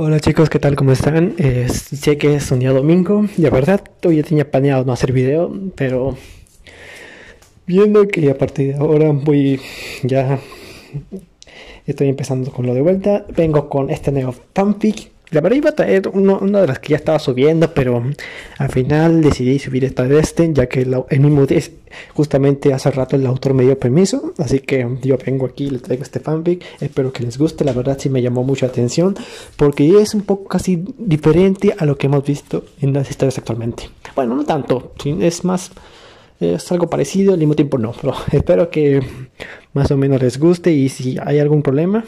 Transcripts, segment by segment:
Hola chicos, ¿qué tal? ¿Cómo están? sé que es un día domingo y la verdad todavía tenía planeado no hacer video, pero viendo que a partir de ahora voy ya estoy empezando con lo de vuelta, vengo con este nuevo fanfic la verdad iba a traer una de las que ya estaba subiendo, pero al final decidí subir esta de este, ya que el, mismo justamente hace rato el autor me dio permiso, así que yo vengo aquí, y le traigo este fanfic, espero que les guste, la verdad sí me llamó mucha atención, porque es un poco casi diferente a lo que hemos visto en las historias actualmente. Bueno, no tanto, es más, es algo parecido, al mismo tiempo no, pero espero que más o menos les guste y si hay algún problema,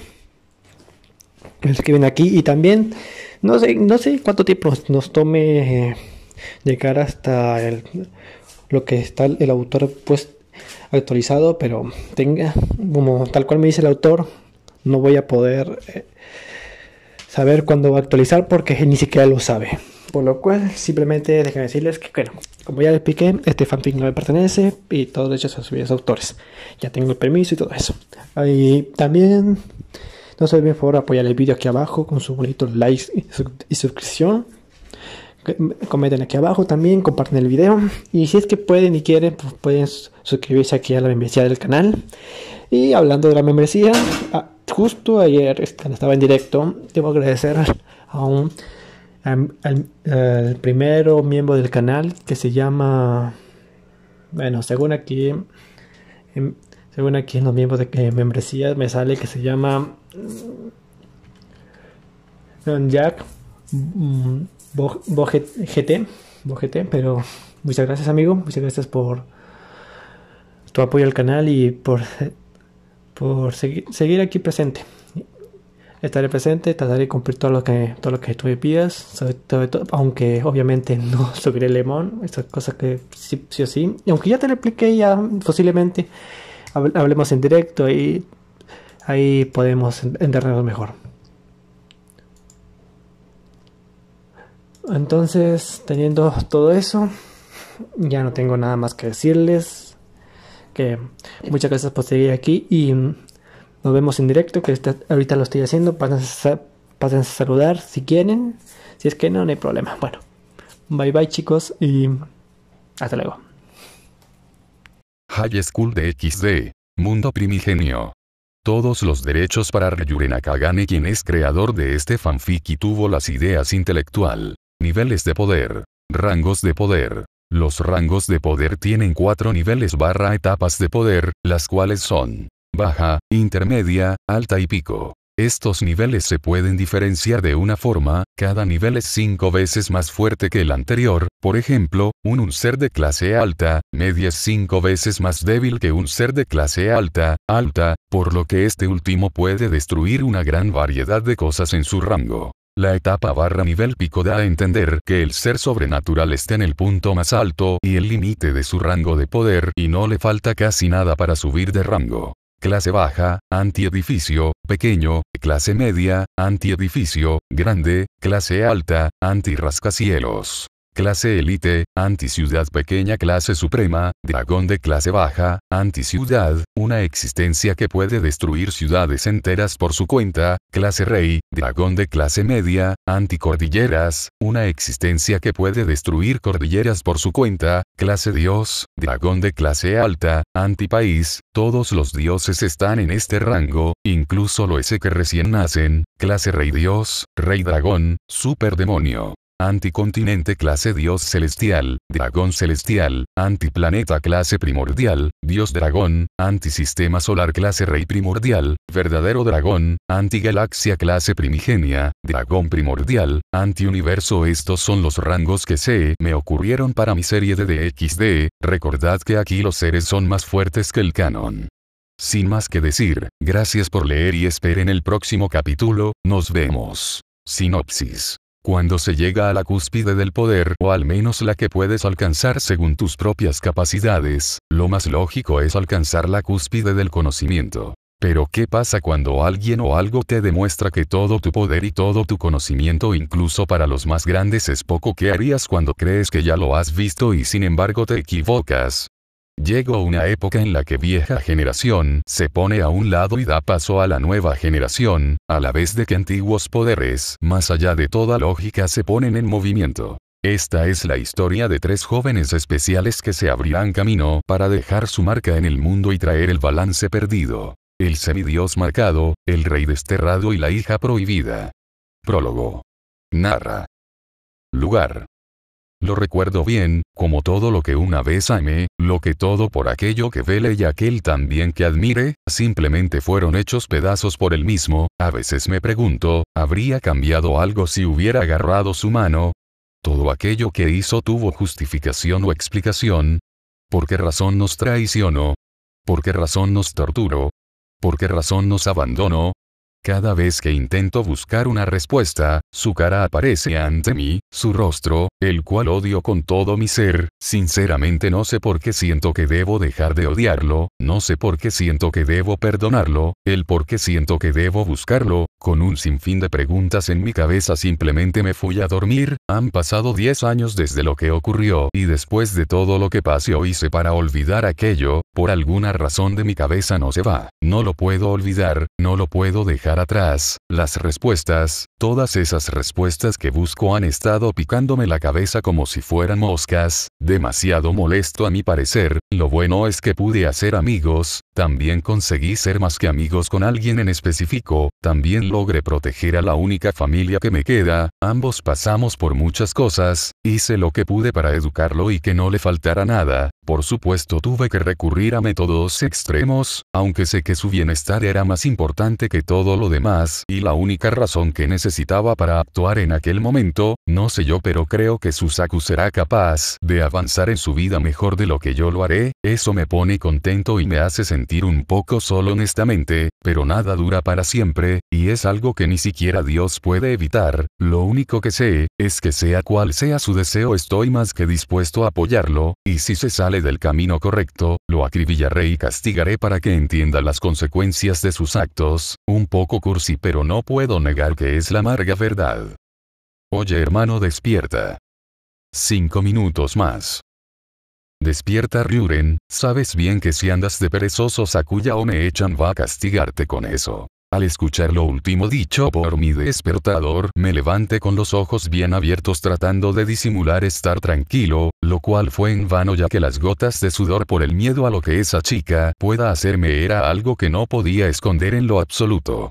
que escriben aquí y también no sé, no sé cuánto tiempo nos tome eh, llegar hasta el, lo que está el autor pues actualizado, pero tenga como tal cual me dice el autor, no voy a poder eh, saber cuándo va a actualizar porque ni siquiera lo sabe. Por lo cual, simplemente déjenme decirles que, bueno, como ya les expliqué, este fanfic no me pertenece y todos los hecho son a autores. Ya tengo el permiso y todo eso. Y también no se olviden, por favor, apoyar el vídeo aquí abajo con su bonito like y, suscripción. Comenten aquí abajo también, comparten el video. Y si es que pueden y quieren, pues pueden suscribirse aquí a la membresía del canal. Y hablando de la membresía, ah, justo ayer este, estaba en directo. Debo agradecer a un al, primero miembro del canal que se llama bueno según aquí em, según aquí en los miembros de eh, membresía me sale que se llama Jack mm, bo, pero muchas gracias amigo, muchas gracias por tu apoyo al canal y por, por seguir, aquí presente. Estaré presente, trataré de cumplir todo lo que, todo lo que tú me pidas, todo, aunque obviamente no subiré el limón, esas cosas que sí, sí o sí, aunque ya te lo expliqué ya posiblemente, hablemos en directo y Ahí podemos entenderlo mejor. Entonces, teniendo todo eso, ya no tengo nada más que decirles. Que muchas gracias por seguir aquí y mm, nos vemos en directo, que este, ahorita lo estoy haciendo. Pasen a, a saludar si quieren. Si es que no, no hay problema. Bueno, bye bye chicos y mm, hasta luego. High School de XD, Mundo Primigenio todos los derechos para Ryuren Akagane quien es creador de este fanfic y tuvo las ideas intelectual, niveles de poder, rangos de poder. Los rangos de poder tienen cuatro niveles barra etapas de poder, las cuales son baja, intermedia, alta y pico. Estos niveles se pueden diferenciar de una forma, cada nivel es cinco veces más fuerte que el anterior, por ejemplo, un, un ser de clase alta, media es cinco veces más débil que un ser de clase alta, alta, por lo que este último puede destruir una gran variedad de cosas en su rango. La etapa barra nivel pico da a entender que el ser sobrenatural está en el punto más alto y el límite de su rango de poder y no le falta casi nada para subir de rango. Clase baja, antiedificio, pequeño, clase media, antiedificio, grande, clase alta, rascacielos clase élite, anticiudad pequeña clase suprema, dragón de clase baja, anticiudad, una existencia que puede destruir ciudades enteras por su cuenta, clase rey, dragón de clase media, anticordilleras, una existencia que puede destruir cordilleras por su cuenta, clase dios, dragón de clase alta, antipaís, todos los dioses están en este rango, incluso lo ese que recién nacen, clase rey dios, rey dragón, superdemonio anticontinente clase dios celestial, dragón celestial, antiplaneta clase primordial, dios dragón, antisistema solar clase rey primordial, verdadero dragón, antigalaxia clase primigenia, dragón primordial, antiuniverso estos son los rangos que se me ocurrieron para mi serie de DXD, recordad que aquí los seres son más fuertes que el canon. Sin más que decir, gracias por leer y esperen el próximo capítulo, nos vemos. Sinopsis cuando se llega a la cúspide del poder, o al menos la que puedes alcanzar según tus propias capacidades, lo más lógico es alcanzar la cúspide del conocimiento. Pero ¿qué pasa cuando alguien o algo te demuestra que todo tu poder y todo tu conocimiento incluso para los más grandes es poco? que harías cuando crees que ya lo has visto y sin embargo te equivocas? Llegó una época en la que vieja generación se pone a un lado y da paso a la nueva generación, a la vez de que antiguos poderes, más allá de toda lógica, se ponen en movimiento. Esta es la historia de tres jóvenes especiales que se abrirán camino para dejar su marca en el mundo y traer el balance perdido. El semidios marcado, el rey desterrado y la hija prohibida. Prólogo. Narra. Lugar. Lo recuerdo bien, como todo lo que una vez amé, lo que todo por aquello que vele y aquel también que admire, simplemente fueron hechos pedazos por él mismo, a veces me pregunto, ¿habría cambiado algo si hubiera agarrado su mano? Todo aquello que hizo tuvo justificación o explicación. ¿Por qué razón nos traicionó? ¿Por qué razón nos torturó? ¿Por qué razón nos abandonó? Cada vez que intento buscar una respuesta, su cara aparece ante mí, su rostro, el cual odio con todo mi ser, sinceramente no sé por qué siento que debo dejar de odiarlo, no sé por qué siento que debo perdonarlo, el por qué siento que debo buscarlo, con un sinfín de preguntas en mi cabeza simplemente me fui a dormir, han pasado 10 años desde lo que ocurrió y después de todo lo que pasé o hice para olvidar aquello, por alguna razón de mi cabeza no se va, no lo puedo olvidar, no lo puedo dejar atrás, las respuestas, todas esas respuestas que busco han estado picándome la cabeza como si fueran moscas, demasiado molesto a mi parecer, lo bueno es que pude hacer amigos, también conseguí ser más que amigos con alguien en específico, también logré proteger a la única familia que me queda, ambos pasamos por muchas cosas, hice lo que pude para educarlo y que no le faltara nada, por supuesto tuve que recurrir a métodos extremos, aunque sé que su bienestar era más importante que todo lo demás y la única razón que necesitaba para actuar en aquel momento, no sé yo pero creo que Susaku será capaz de avanzar en su vida mejor de lo que yo lo haré, eso me pone contento y me hace sentir un poco solo honestamente, pero nada dura para siempre, y es algo que ni siquiera Dios puede evitar, lo único que sé, es que sea cual sea su deseo estoy más que dispuesto a apoyarlo, y si se sale del camino correcto, lo acribillaré y castigaré para que entienda las consecuencias de sus actos, un poco cursi pero no puedo negar que es la amarga verdad. Oye hermano despierta. Cinco minutos más. Despierta Ryuren, sabes bien que si andas de perezoso Sakuya o me echan va a castigarte con eso. Al escuchar lo último dicho por mi despertador, me levanté con los ojos bien abiertos tratando de disimular estar tranquilo, lo cual fue en vano ya que las gotas de sudor por el miedo a lo que esa chica pueda hacerme era algo que no podía esconder en lo absoluto.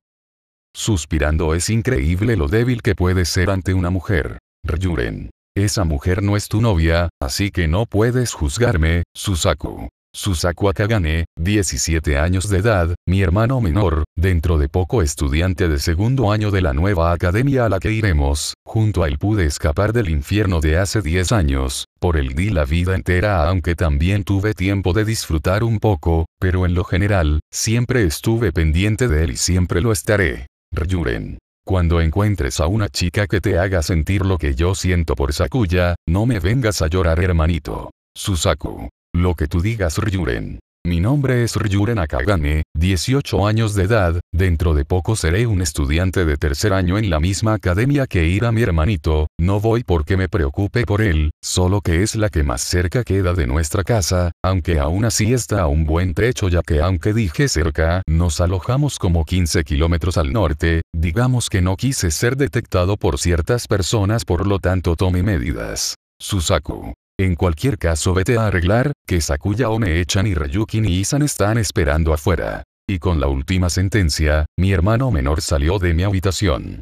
Suspirando es increíble lo débil que puede ser ante una mujer. Ryuren. Esa mujer no es tu novia, así que no puedes juzgarme, Susaku. Susaku Akagane, 17 años de edad, mi hermano menor, dentro de poco estudiante de segundo año de la nueva academia a la que iremos, junto a él pude escapar del infierno de hace 10 años, por él di la vida entera aunque también tuve tiempo de disfrutar un poco, pero en lo general, siempre estuve pendiente de él y siempre lo estaré. Ryuren. Cuando encuentres a una chica que te haga sentir lo que yo siento por Sakuya, no me vengas a llorar hermanito. Susaku. Lo que tú digas Ryuren. Mi nombre es Ryuren Akagane, 18 años de edad, dentro de poco seré un estudiante de tercer año en la misma academia que irá mi hermanito, no voy porque me preocupe por él, solo que es la que más cerca queda de nuestra casa, aunque aún así está a un buen trecho ya que aunque dije cerca, nos alojamos como 15 kilómetros al norte, digamos que no quise ser detectado por ciertas personas por lo tanto tome medidas. Susaku. En cualquier caso vete a arreglar, que Sakuya o me echan y Ryukin y Isan están esperando afuera. Y con la última sentencia, mi hermano menor salió de mi habitación.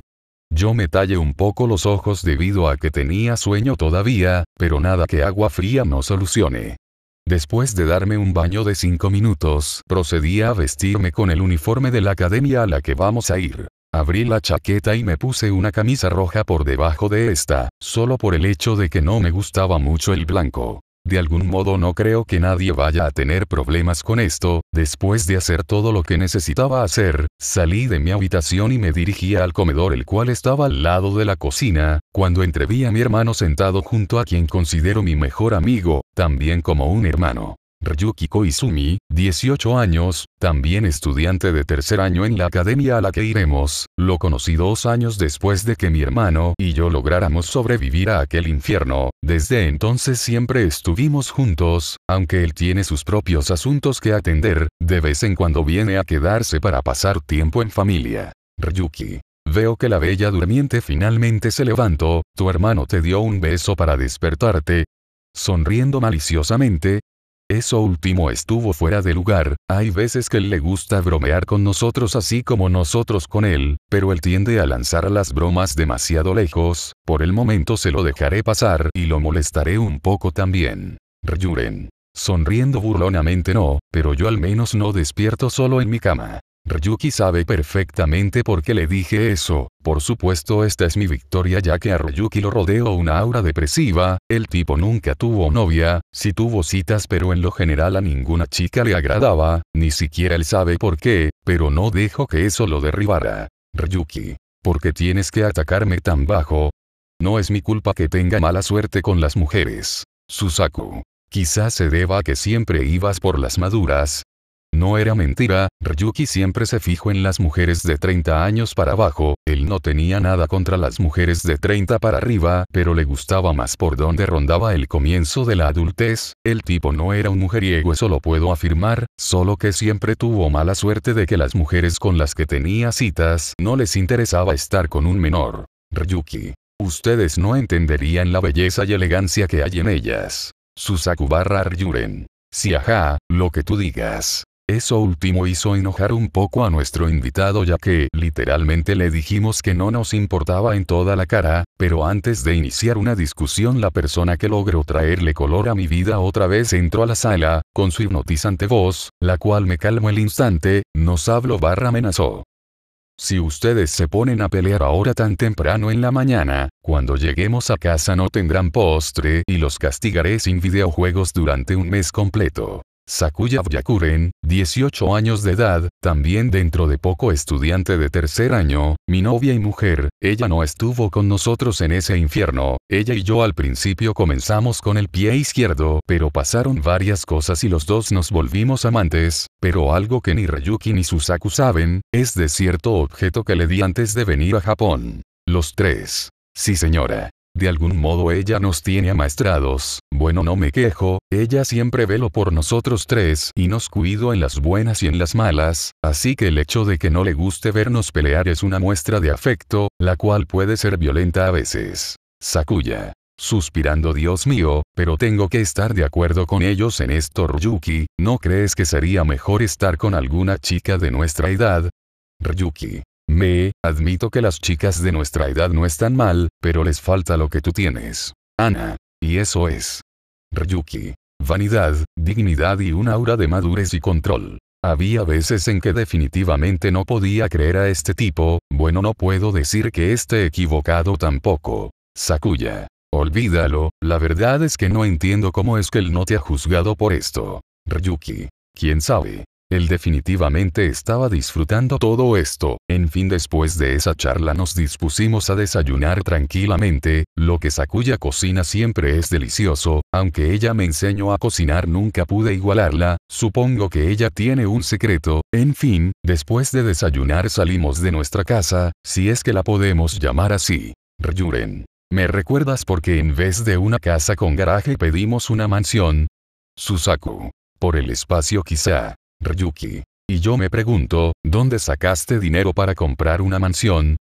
Yo me tallé un poco los ojos debido a que tenía sueño todavía, pero nada que agua fría no solucione. Después de darme un baño de 5 minutos, procedí a vestirme con el uniforme de la academia a la que vamos a ir. Abrí la chaqueta y me puse una camisa roja por debajo de esta, solo por el hecho de que no me gustaba mucho el blanco. De algún modo no creo que nadie vaya a tener problemas con esto, después de hacer todo lo que necesitaba hacer, salí de mi habitación y me dirigí al comedor el cual estaba al lado de la cocina, cuando entreví a mi hermano sentado junto a quien considero mi mejor amigo, también como un hermano. Ryuki Koizumi, 18 años, también estudiante de tercer año en la academia a la que iremos, lo conocí dos años después de que mi hermano y yo lográramos sobrevivir a aquel infierno, desde entonces siempre estuvimos juntos, aunque él tiene sus propios asuntos que atender, de vez en cuando viene a quedarse para pasar tiempo en familia. Ryuki. Veo que la bella durmiente finalmente se levantó, tu hermano te dio un beso para despertarte, Sonriendo maliciosamente, eso último estuvo fuera de lugar, hay veces que él le gusta bromear con nosotros así como nosotros con él, pero él tiende a lanzar las bromas demasiado lejos, por el momento se lo dejaré pasar y lo molestaré un poco también. Ryuren. Sonriendo burlonamente no, pero yo al menos no despierto solo en mi cama. Ryuki sabe perfectamente por qué le dije eso, por supuesto esta es mi victoria ya que a Ryuki lo rodeó una aura depresiva, el tipo nunca tuvo novia, si tuvo citas pero en lo general a ninguna chica le agradaba, ni siquiera él sabe por qué, pero no dejo que eso lo derribara. Ryuki. ¿Por qué tienes que atacarme tan bajo? No es mi culpa que tenga mala suerte con las mujeres. Susaku. Quizás se deba a que siempre ibas por las maduras, no era mentira, Ryuki siempre se fijó en las mujeres de 30 años para abajo, él no tenía nada contra las mujeres de 30 para arriba, pero le gustaba más por donde rondaba el comienzo de la adultez, el tipo no era un mujeriego eso lo puedo afirmar, solo que siempre tuvo mala suerte de que las mujeres con las que tenía citas no les interesaba estar con un menor. Ryuki. Ustedes no entenderían la belleza y elegancia que hay en ellas. Susaku barra Ryuren. Si sí, ajá, lo que tú digas. Eso último hizo enojar un poco a nuestro invitado ya que literalmente le dijimos que no nos importaba en toda la cara, pero antes de iniciar una discusión la persona que logró traerle color a mi vida otra vez entró a la sala, con su hipnotizante voz, la cual me calmó el instante, nos habló barra amenazó. Si ustedes se ponen a pelear ahora tan temprano en la mañana, cuando lleguemos a casa no tendrán postre y los castigaré sin videojuegos durante un mes completo. Sakuya Byakuren, 18 años de edad, también dentro de poco estudiante de tercer año, mi novia y mujer, ella no estuvo con nosotros en ese infierno, ella y yo al principio comenzamos con el pie izquierdo, pero pasaron varias cosas y los dos nos volvimos amantes, pero algo que ni Ryuki ni Susaku saben, es de cierto objeto que le di antes de venir a Japón. Los tres. Sí señora de algún modo ella nos tiene amaestrados. Bueno, no me quejo, ella siempre velo por nosotros tres y nos cuido en las buenas y en las malas, así que el hecho de que no le guste vernos pelear es una muestra de afecto, la cual puede ser violenta a veces. Sakuya. Suspirando Dios mío, pero tengo que estar de acuerdo con ellos en esto Ryuki, ¿no crees que sería mejor estar con alguna chica de nuestra edad? Ryuki. Me, admito que las chicas de nuestra edad no están mal, pero les falta lo que tú tienes. Ana. Y eso es. Ryuki. Vanidad, dignidad y un aura de madurez y control. Había veces en que definitivamente no podía creer a este tipo, bueno no puedo decir que esté equivocado tampoco. Sakuya. Olvídalo, la verdad es que no entiendo cómo es que él no te ha juzgado por esto. Ryuki. ¿Quién sabe? Él definitivamente estaba disfrutando todo esto. En fin, después de esa charla nos dispusimos a desayunar tranquilamente, lo que Sakuya cocina siempre es delicioso, aunque ella me enseñó a cocinar nunca pude igualarla, supongo que ella tiene un secreto, en fin, después de desayunar salimos de nuestra casa, si es que la podemos llamar así. Ryuren. ¿Me recuerdas porque en vez de una casa con garaje pedimos una mansión? Susaku. Por el espacio quizá. Ryuki. Y yo me pregunto, ¿dónde sacaste dinero para comprar una mansión?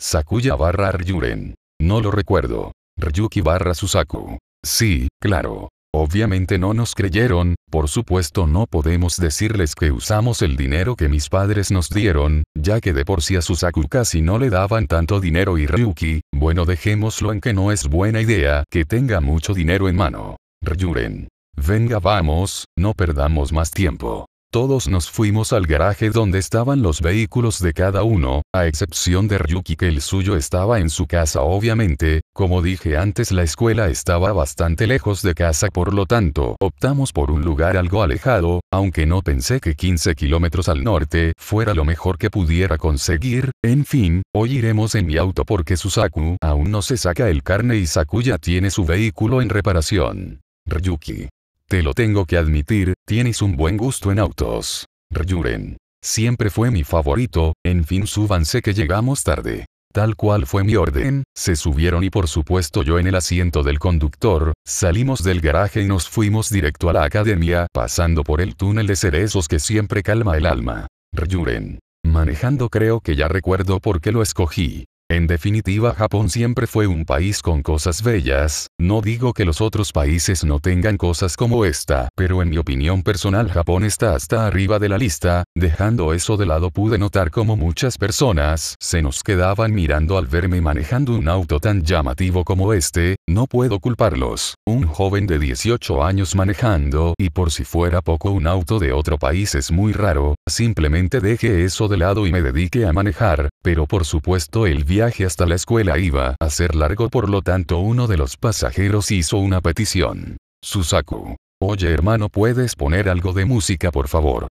Sakuya barra Ryuren. No lo recuerdo. Ryuki barra Susaku. Sí, claro. Obviamente no nos creyeron, por supuesto no podemos decirles que usamos el dinero que mis padres nos dieron, ya que de por sí a Susaku casi no le daban tanto dinero y Ryuki, bueno dejémoslo en que no es buena idea que tenga mucho dinero en mano. Ryuren. Venga vamos, no perdamos más tiempo. Todos nos fuimos al garaje donde estaban los vehículos de cada uno, a excepción de Ryuki que el suyo estaba en su casa obviamente, como dije antes la escuela estaba bastante lejos de casa por lo tanto optamos por un lugar algo alejado, aunque no pensé que 15 kilómetros al norte fuera lo mejor que pudiera conseguir, en fin, hoy iremos en mi auto porque Susaku aún no se saca el carne y Sakuya tiene su vehículo en reparación. Ryuki te lo tengo que admitir, tienes un buen gusto en autos. Ryuren. Siempre fue mi favorito, en fin súbanse que llegamos tarde. Tal cual fue mi orden, se subieron y por supuesto yo en el asiento del conductor, salimos del garaje y nos fuimos directo a la academia, pasando por el túnel de cerezos que siempre calma el alma. Ryuren. Manejando creo que ya recuerdo por qué lo escogí. En definitiva Japón siempre fue un país con cosas bellas, no digo que los otros países no tengan cosas como esta, pero en mi opinión personal Japón está hasta arriba de la lista, dejando eso de lado pude notar como muchas personas se nos quedaban mirando al verme manejando un auto tan llamativo como este, no puedo culparlos, un joven de 18 años manejando y por si fuera poco un auto de otro país es muy raro, simplemente deje eso de lado y me dedique a manejar, pero por supuesto el bien viaje hasta la escuela iba a ser largo por lo tanto uno de los pasajeros hizo una petición. Susaku. Oye hermano puedes poner algo de música por favor.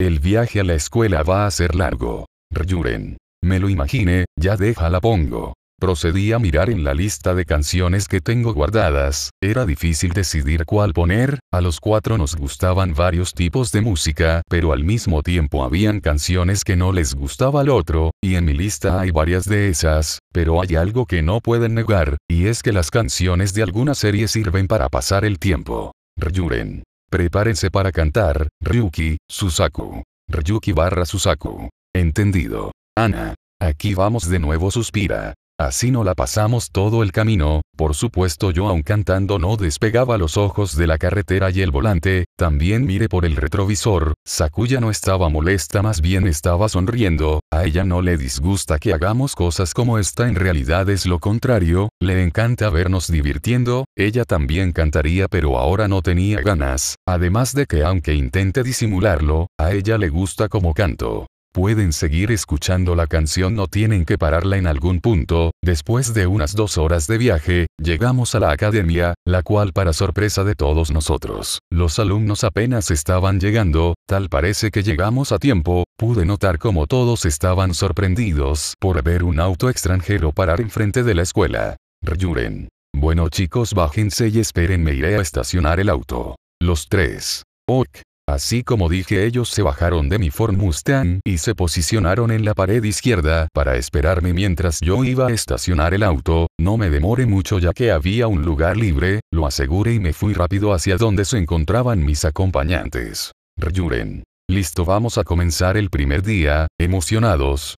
El viaje a la escuela va a ser largo. Ryuren. Me lo imaginé, ya deja la pongo. Procedí a mirar en la lista de canciones que tengo guardadas, era difícil decidir cuál poner, a los cuatro nos gustaban varios tipos de música, pero al mismo tiempo habían canciones que no les gustaba al otro, y en mi lista hay varias de esas, pero hay algo que no pueden negar, y es que las canciones de alguna serie sirven para pasar el tiempo. Ryuren. Prepárense para cantar, Ryuki, Susaku. Ryuki barra Susaku. Entendido. Ana. Aquí vamos de nuevo suspira. Así no la pasamos todo el camino, por supuesto yo aun cantando no despegaba los ojos de la carretera y el volante, también mire por el retrovisor, Sakuya no estaba molesta más bien estaba sonriendo, a ella no le disgusta que hagamos cosas como esta en realidad es lo contrario, le encanta vernos divirtiendo, ella también cantaría pero ahora no tenía ganas, además de que aunque intente disimularlo, a ella le gusta como canto. Pueden seguir escuchando la canción no tienen que pararla en algún punto, después de unas dos horas de viaje, llegamos a la academia, la cual para sorpresa de todos nosotros, los alumnos apenas estaban llegando, tal parece que llegamos a tiempo, pude notar como todos estaban sorprendidos por ver un auto extranjero parar enfrente de la escuela. Ryuren. Bueno chicos bájense y esperen me iré a estacionar el auto. Los tres. Ok, Así como dije ellos se bajaron de mi Ford Mustang y se posicionaron en la pared izquierda para esperarme mientras yo iba a estacionar el auto, no me demore mucho ya que había un lugar libre, lo aseguré y me fui rápido hacia donde se encontraban mis acompañantes. Ryuren. Listo vamos a comenzar el primer día, emocionados.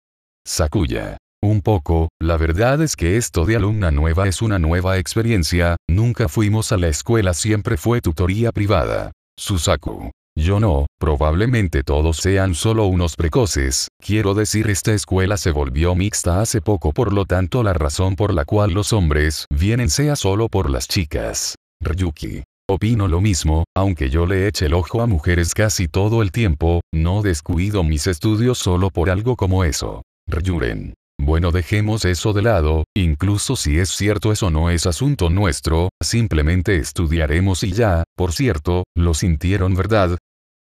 Sakuya. Un poco, la verdad es que esto de alumna nueva es una nueva experiencia, nunca fuimos a la escuela siempre fue tutoría privada. Susaku. Yo no, probablemente todos sean solo unos precoces, quiero decir esta escuela se volvió mixta hace poco por lo tanto la razón por la cual los hombres vienen sea solo por las chicas. Ryuki. Opino lo mismo, aunque yo le eche el ojo a mujeres casi todo el tiempo, no descuido mis estudios solo por algo como eso. Ryuren. Bueno, dejemos eso de lado, incluso si es cierto eso no es asunto nuestro, simplemente estudiaremos y ya, por cierto, lo sintieron verdad.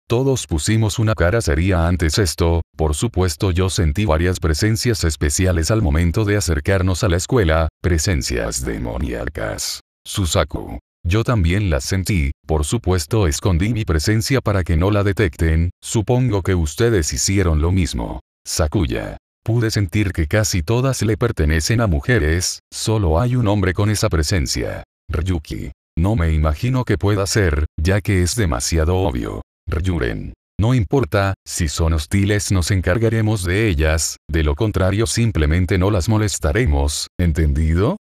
Todos pusimos una cara seria antes esto, por supuesto yo sentí varias presencias especiales al momento de acercarnos a la escuela, presencias demoníacas. Susaku. Yo también las sentí, por supuesto escondí mi presencia para que no la detecten, supongo que ustedes hicieron lo mismo. Sakuya. Pude sentir que casi todas le pertenecen a mujeres, solo hay un hombre con esa presencia. Ryuki. No me imagino que pueda ser, ya que es demasiado obvio. Ryuren. No importa, si son hostiles nos encargaremos de ellas, de lo contrario simplemente no las molestaremos, ¿entendido?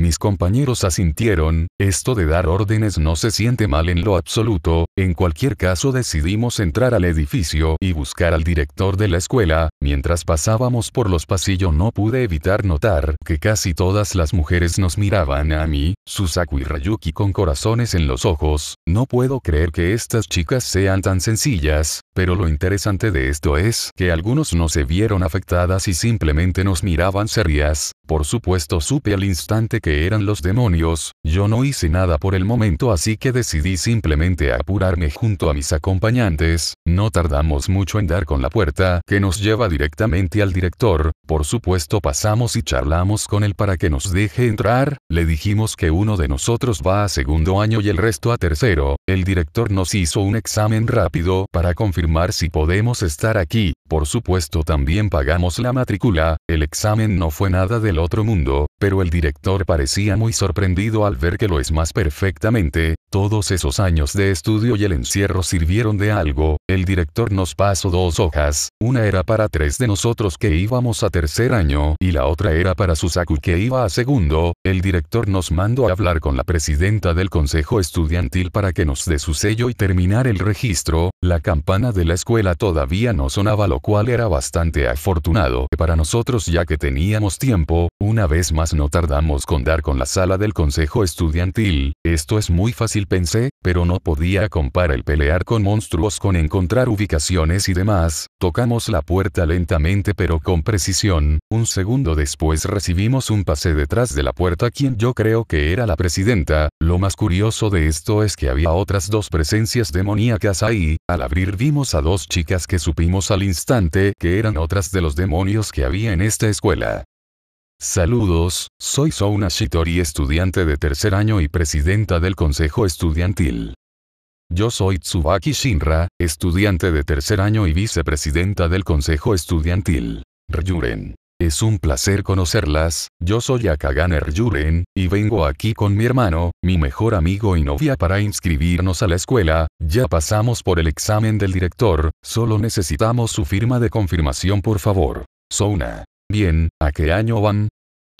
Mis compañeros asintieron, esto de dar órdenes no se siente mal en lo absoluto, en cualquier caso decidimos entrar al edificio y buscar al director de la escuela, mientras pasábamos por los pasillos no pude evitar notar que casi todas las mujeres nos miraban a mí, Susaku y Rayuki con corazones en los ojos, no puedo creer que estas chicas sean tan sencillas, pero lo interesante de esto es que algunos no se vieron afectadas y simplemente nos miraban serias, por supuesto supe al instante que eran los demonios, yo no hice nada por el momento así que decidí simplemente apurarme junto a mis acompañantes, no tardamos mucho en dar con la puerta que nos lleva directamente al director, por supuesto pasamos y charlamos con él para que nos deje entrar, le dijimos que uno de nosotros va a segundo año y el resto a tercero, el director nos hizo un examen rápido para confirmar si podemos estar aquí, por supuesto también pagamos la matrícula, el examen no fue nada del otro mundo, pero el director para parecía muy sorprendido al ver que lo es más perfectamente, todos esos años de estudio y el encierro sirvieron de algo, el director nos pasó dos hojas, una era para tres de nosotros que íbamos a tercer año y la otra era para Susaku que iba a segundo, el director nos mandó a hablar con la presidenta del consejo estudiantil para que nos dé su sello y terminar el registro, la campana de la escuela todavía no sonaba lo cual era bastante afortunado para nosotros ya que teníamos tiempo, una vez más no tardamos con andar con la sala del consejo estudiantil, esto es muy fácil pensé, pero no podía comparar el pelear con monstruos con encontrar ubicaciones y demás, tocamos la puerta lentamente pero con precisión, un segundo después recibimos un pase detrás de la puerta quien yo creo que era la presidenta, lo más curioso de esto es que había otras dos presencias demoníacas ahí, al abrir vimos a dos chicas que supimos al instante que eran otras de los demonios que había en esta escuela. Saludos, soy Souna Shitori estudiante de tercer año y presidenta del consejo estudiantil. Yo soy Tsubaki Shinra, estudiante de tercer año y vicepresidenta del consejo estudiantil. Ryuren. Es un placer conocerlas, yo soy Akagane Ryuren, y vengo aquí con mi hermano, mi mejor amigo y novia para inscribirnos a la escuela, ya pasamos por el examen del director, solo necesitamos su firma de confirmación por favor. Souna. Bien, ¿a qué año van?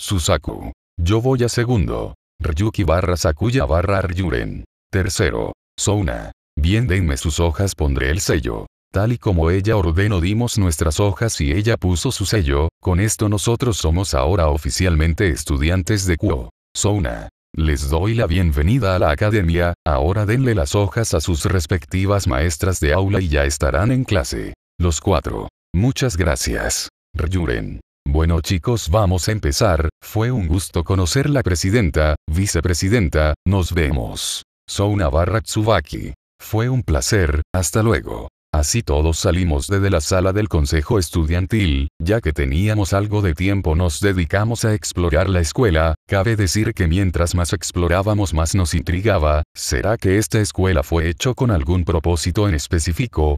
Susaku. Yo voy a segundo. Ryuki barra Sakuya barra Ryuren. Tercero. Souna. Bien denme sus hojas pondré el sello. Tal y como ella ordenó dimos nuestras hojas y ella puso su sello, con esto nosotros somos ahora oficialmente estudiantes de Kuo. Souna. Les doy la bienvenida a la academia, ahora denle las hojas a sus respectivas maestras de aula y ya estarán en clase. Los cuatro. Muchas gracias. Ryuren. Bueno chicos vamos a empezar, fue un gusto conocer la presidenta, vicepresidenta, nos vemos. Souna barra Tsubaki. Fue un placer, hasta luego. Así todos salimos desde la sala del consejo estudiantil, ya que teníamos algo de tiempo nos dedicamos a explorar la escuela, cabe decir que mientras más explorábamos más nos intrigaba, ¿será que esta escuela fue hecho con algún propósito en específico?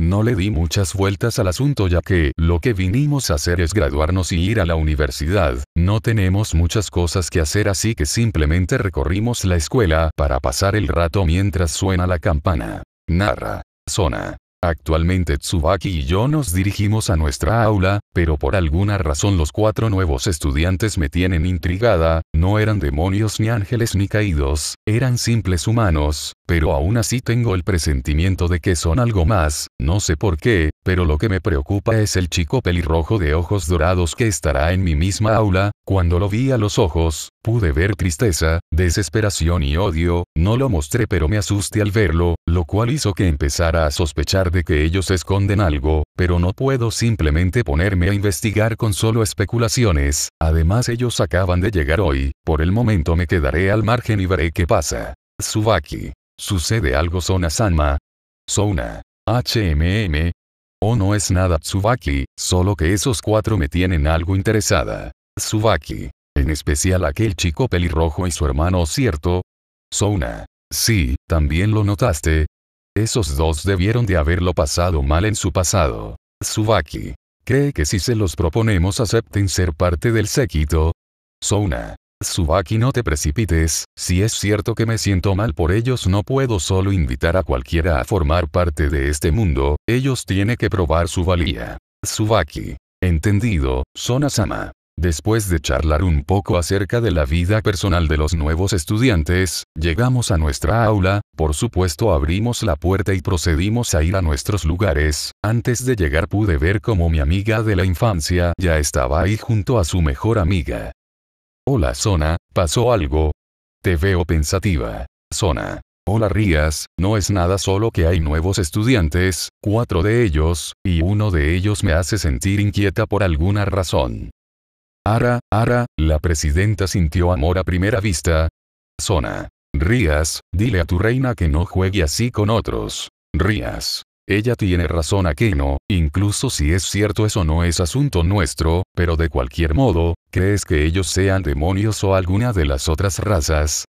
No le di muchas vueltas al asunto ya que lo que vinimos a hacer es graduarnos y ir a la universidad, no tenemos muchas cosas que hacer así que simplemente recorrimos la escuela para pasar el rato mientras suena la campana. Narra. Zona. Actualmente Tsubaki y yo nos dirigimos a nuestra aula, pero por alguna razón los cuatro nuevos estudiantes me tienen intrigada, no eran demonios ni ángeles ni caídos, eran simples humanos, pero aún así tengo el presentimiento de que son algo más, no sé por qué, pero lo que me preocupa es el chico pelirrojo de ojos dorados que estará en mi misma aula, cuando lo vi a los ojos, pude ver tristeza, desesperación y odio, no lo mostré pero me asusté al verlo, lo cual hizo que empezara a sospechar de que ellos esconden algo, pero no puedo simplemente ponerme a investigar con solo especulaciones, además ellos acaban de llegar hoy, por el momento me quedaré al margen y veré qué pasa. Subaki, Sucede algo Zona Sanma. Zona. HMM, Oh no es nada Tsubaki, solo que esos cuatro me tienen algo interesada. Tsubaki. En especial aquel chico pelirrojo y su hermano, ¿cierto? Souna. Sí, también lo notaste. Esos dos debieron de haberlo pasado mal en su pasado. Tsubaki. ¿Cree que si se los proponemos acepten ser parte del séquito? Souna. Subaki no te precipites, si es cierto que me siento mal por ellos no puedo solo invitar a cualquiera a formar parte de este mundo, ellos tienen que probar su valía. Subaki. Entendido, sona Después de charlar un poco acerca de la vida personal de los nuevos estudiantes, llegamos a nuestra aula, por supuesto abrimos la puerta y procedimos a ir a nuestros lugares, antes de llegar pude ver como mi amiga de la infancia ya estaba ahí junto a su mejor amiga. Hola Zona, ¿pasó algo? Te veo pensativa. Zona. Hola Rías, no es nada solo que hay nuevos estudiantes, cuatro de ellos, y uno de ellos me hace sentir inquieta por alguna razón. Ara, Ara, la presidenta sintió amor a primera vista. Zona. Rías, dile a tu reina que no juegue así con otros. Rías. Ella tiene razón no, incluso si es cierto eso no es asunto nuestro, pero de cualquier modo, ¿crees que ellos sean demonios o alguna de las otras razas?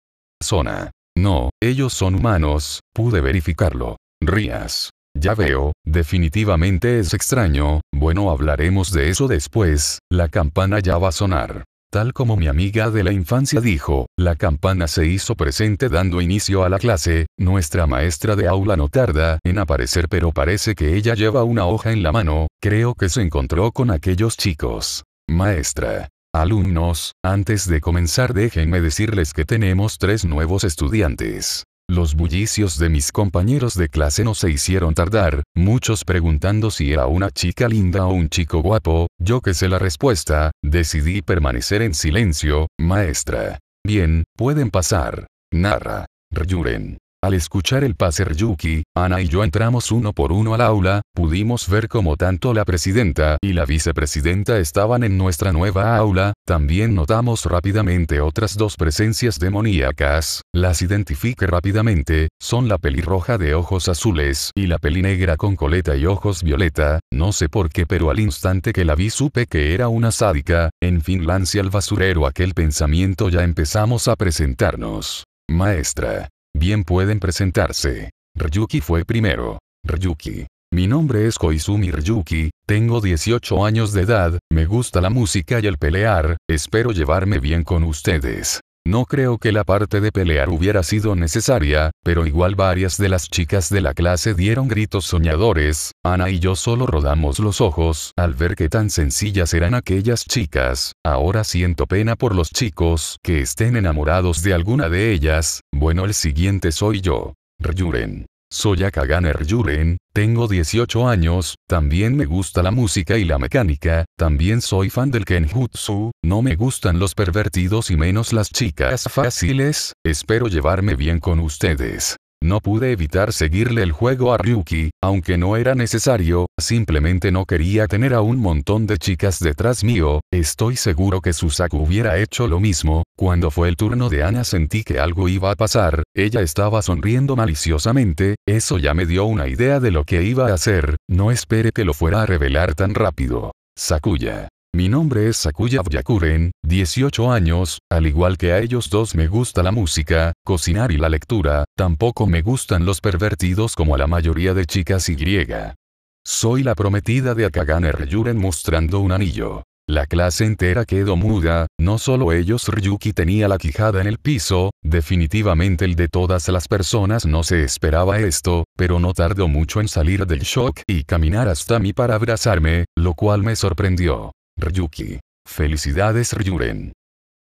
Zona. No, ellos son humanos, pude verificarlo. Rías. Ya veo, definitivamente es extraño, bueno hablaremos de eso después, la campana ya va a sonar. Tal como mi amiga de la infancia dijo, la campana se hizo presente dando inicio a la clase, nuestra maestra de aula no tarda en aparecer pero parece que ella lleva una hoja en la mano, creo que se encontró con aquellos chicos. Maestra. Alumnos, antes de comenzar déjenme decirles que tenemos tres nuevos estudiantes. Los bullicios de mis compañeros de clase no se hicieron tardar, muchos preguntando si era una chica linda o un chico guapo, yo que sé la respuesta, decidí permanecer en silencio, maestra. Bien, pueden pasar. Narra. Ryuren. Al escuchar el pase Yuki, Ana y yo entramos uno por uno al aula, pudimos ver cómo tanto la presidenta y la vicepresidenta estaban en nuestra nueva aula, también notamos rápidamente otras dos presencias demoníacas, las identifique rápidamente, son la pelirroja de ojos azules y la negra con coleta y ojos violeta, no sé por qué pero al instante que la vi supe que era una sádica, en fin lance al basurero aquel pensamiento ya empezamos a presentarnos. Maestra, Bien pueden presentarse. Ryuki fue primero. Ryuki. Mi nombre es Koizumi Ryuki, tengo 18 años de edad, me gusta la música y el pelear, espero llevarme bien con ustedes. No creo que la parte de pelear hubiera sido necesaria, pero igual varias de las chicas de la clase dieron gritos soñadores, Ana y yo solo rodamos los ojos al ver que tan sencillas eran aquellas chicas, ahora siento pena por los chicos que estén enamorados de alguna de ellas, bueno el siguiente soy yo. Ryuren. Soy Akaganer Yuren, tengo 18 años, también me gusta la música y la mecánica, también soy fan del kenjutsu, no me gustan los pervertidos y menos las chicas fáciles, espero llevarme bien con ustedes. No pude evitar seguirle el juego a Ryuki, aunque no era necesario, simplemente no quería tener a un montón de chicas detrás mío, estoy seguro que Susaku hubiera hecho lo mismo, cuando fue el turno de Ana sentí que algo iba a pasar, ella estaba sonriendo maliciosamente, eso ya me dio una idea de lo que iba a hacer, no espere que lo fuera a revelar tan rápido. Sakuya. Mi nombre es Sakuya Yakuren, 18 años, al igual que a ellos dos me gusta la música, cocinar y la lectura, tampoco me gustan los pervertidos como a la mayoría de chicas y griega. Soy la prometida de Akagane Ryuren mostrando un anillo. La clase entera quedó muda, no solo ellos Ryuki tenía la quijada en el piso, definitivamente el de todas las personas no se esperaba esto, pero no tardó mucho en salir del shock y caminar hasta mí para abrazarme, lo cual me sorprendió. Ryuki. Felicidades Ryuren.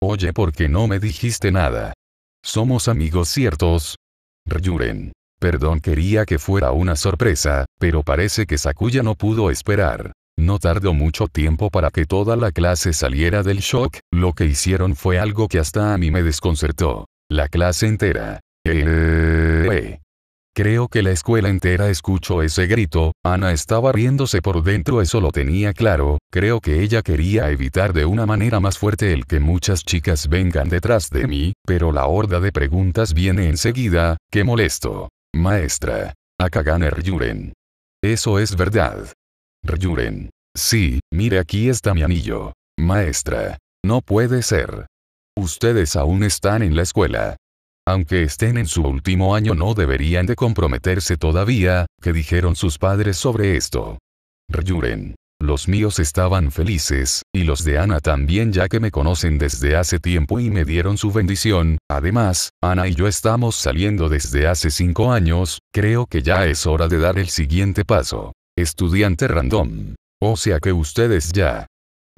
Oye, ¿por qué no me dijiste nada? Somos amigos ciertos. Ryuren. Perdón, quería que fuera una sorpresa, pero parece que Sakuya no pudo esperar. No tardó mucho tiempo para que toda la clase saliera del shock, lo que hicieron fue algo que hasta a mí me desconcertó. La clase entera. Eh, eh, eh, eh. Creo que la escuela entera escuchó ese grito, Ana estaba riéndose por dentro, eso lo tenía claro, creo que ella quería evitar de una manera más fuerte el que muchas chicas vengan detrás de mí, pero la horda de preguntas viene enseguida, qué molesto. Maestra. Akagane Ryuren. Eso es verdad. Ryuren. Sí, mire aquí está mi anillo. Maestra. No puede ser. Ustedes aún están en la escuela aunque estén en su último año no deberían de comprometerse todavía, que dijeron sus padres sobre esto. Ryuren. Los míos estaban felices, y los de Ana también ya que me conocen desde hace tiempo y me dieron su bendición, además, Ana y yo estamos saliendo desde hace cinco años, creo que ya es hora de dar el siguiente paso. Estudiante random. O sea que ustedes ya.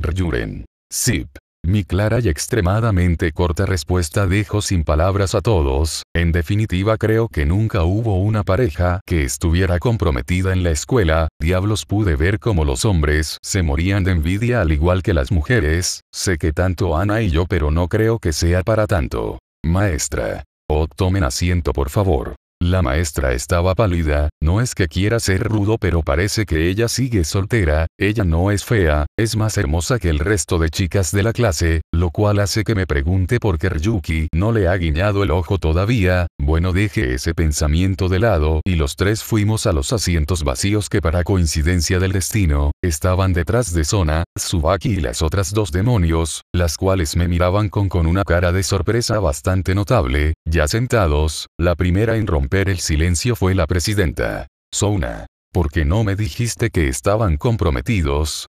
Ryuren. Sip. Mi clara y extremadamente corta respuesta dejo sin palabras a todos, en definitiva creo que nunca hubo una pareja que estuviera comprometida en la escuela, diablos pude ver cómo los hombres se morían de envidia al igual que las mujeres, sé que tanto Ana y yo pero no creo que sea para tanto. Maestra. Oh, tomen asiento por favor. La maestra estaba pálida, no es que quiera ser rudo pero parece que ella sigue soltera, ella no es fea, es más hermosa que el resto de chicas de la clase, lo cual hace que me pregunte por qué Ryuki no le ha guiñado el ojo todavía, bueno deje ese pensamiento de lado y los tres fuimos a los asientos vacíos que para coincidencia del destino, estaban detrás de Sona, Tsubaki y las otras dos demonios, las cuales me miraban con, con una cara de sorpresa bastante notable, ya sentados, la primera en romper el silencio fue la presidenta. Souna. ¿Por qué no me dijiste que estaban comprometidos?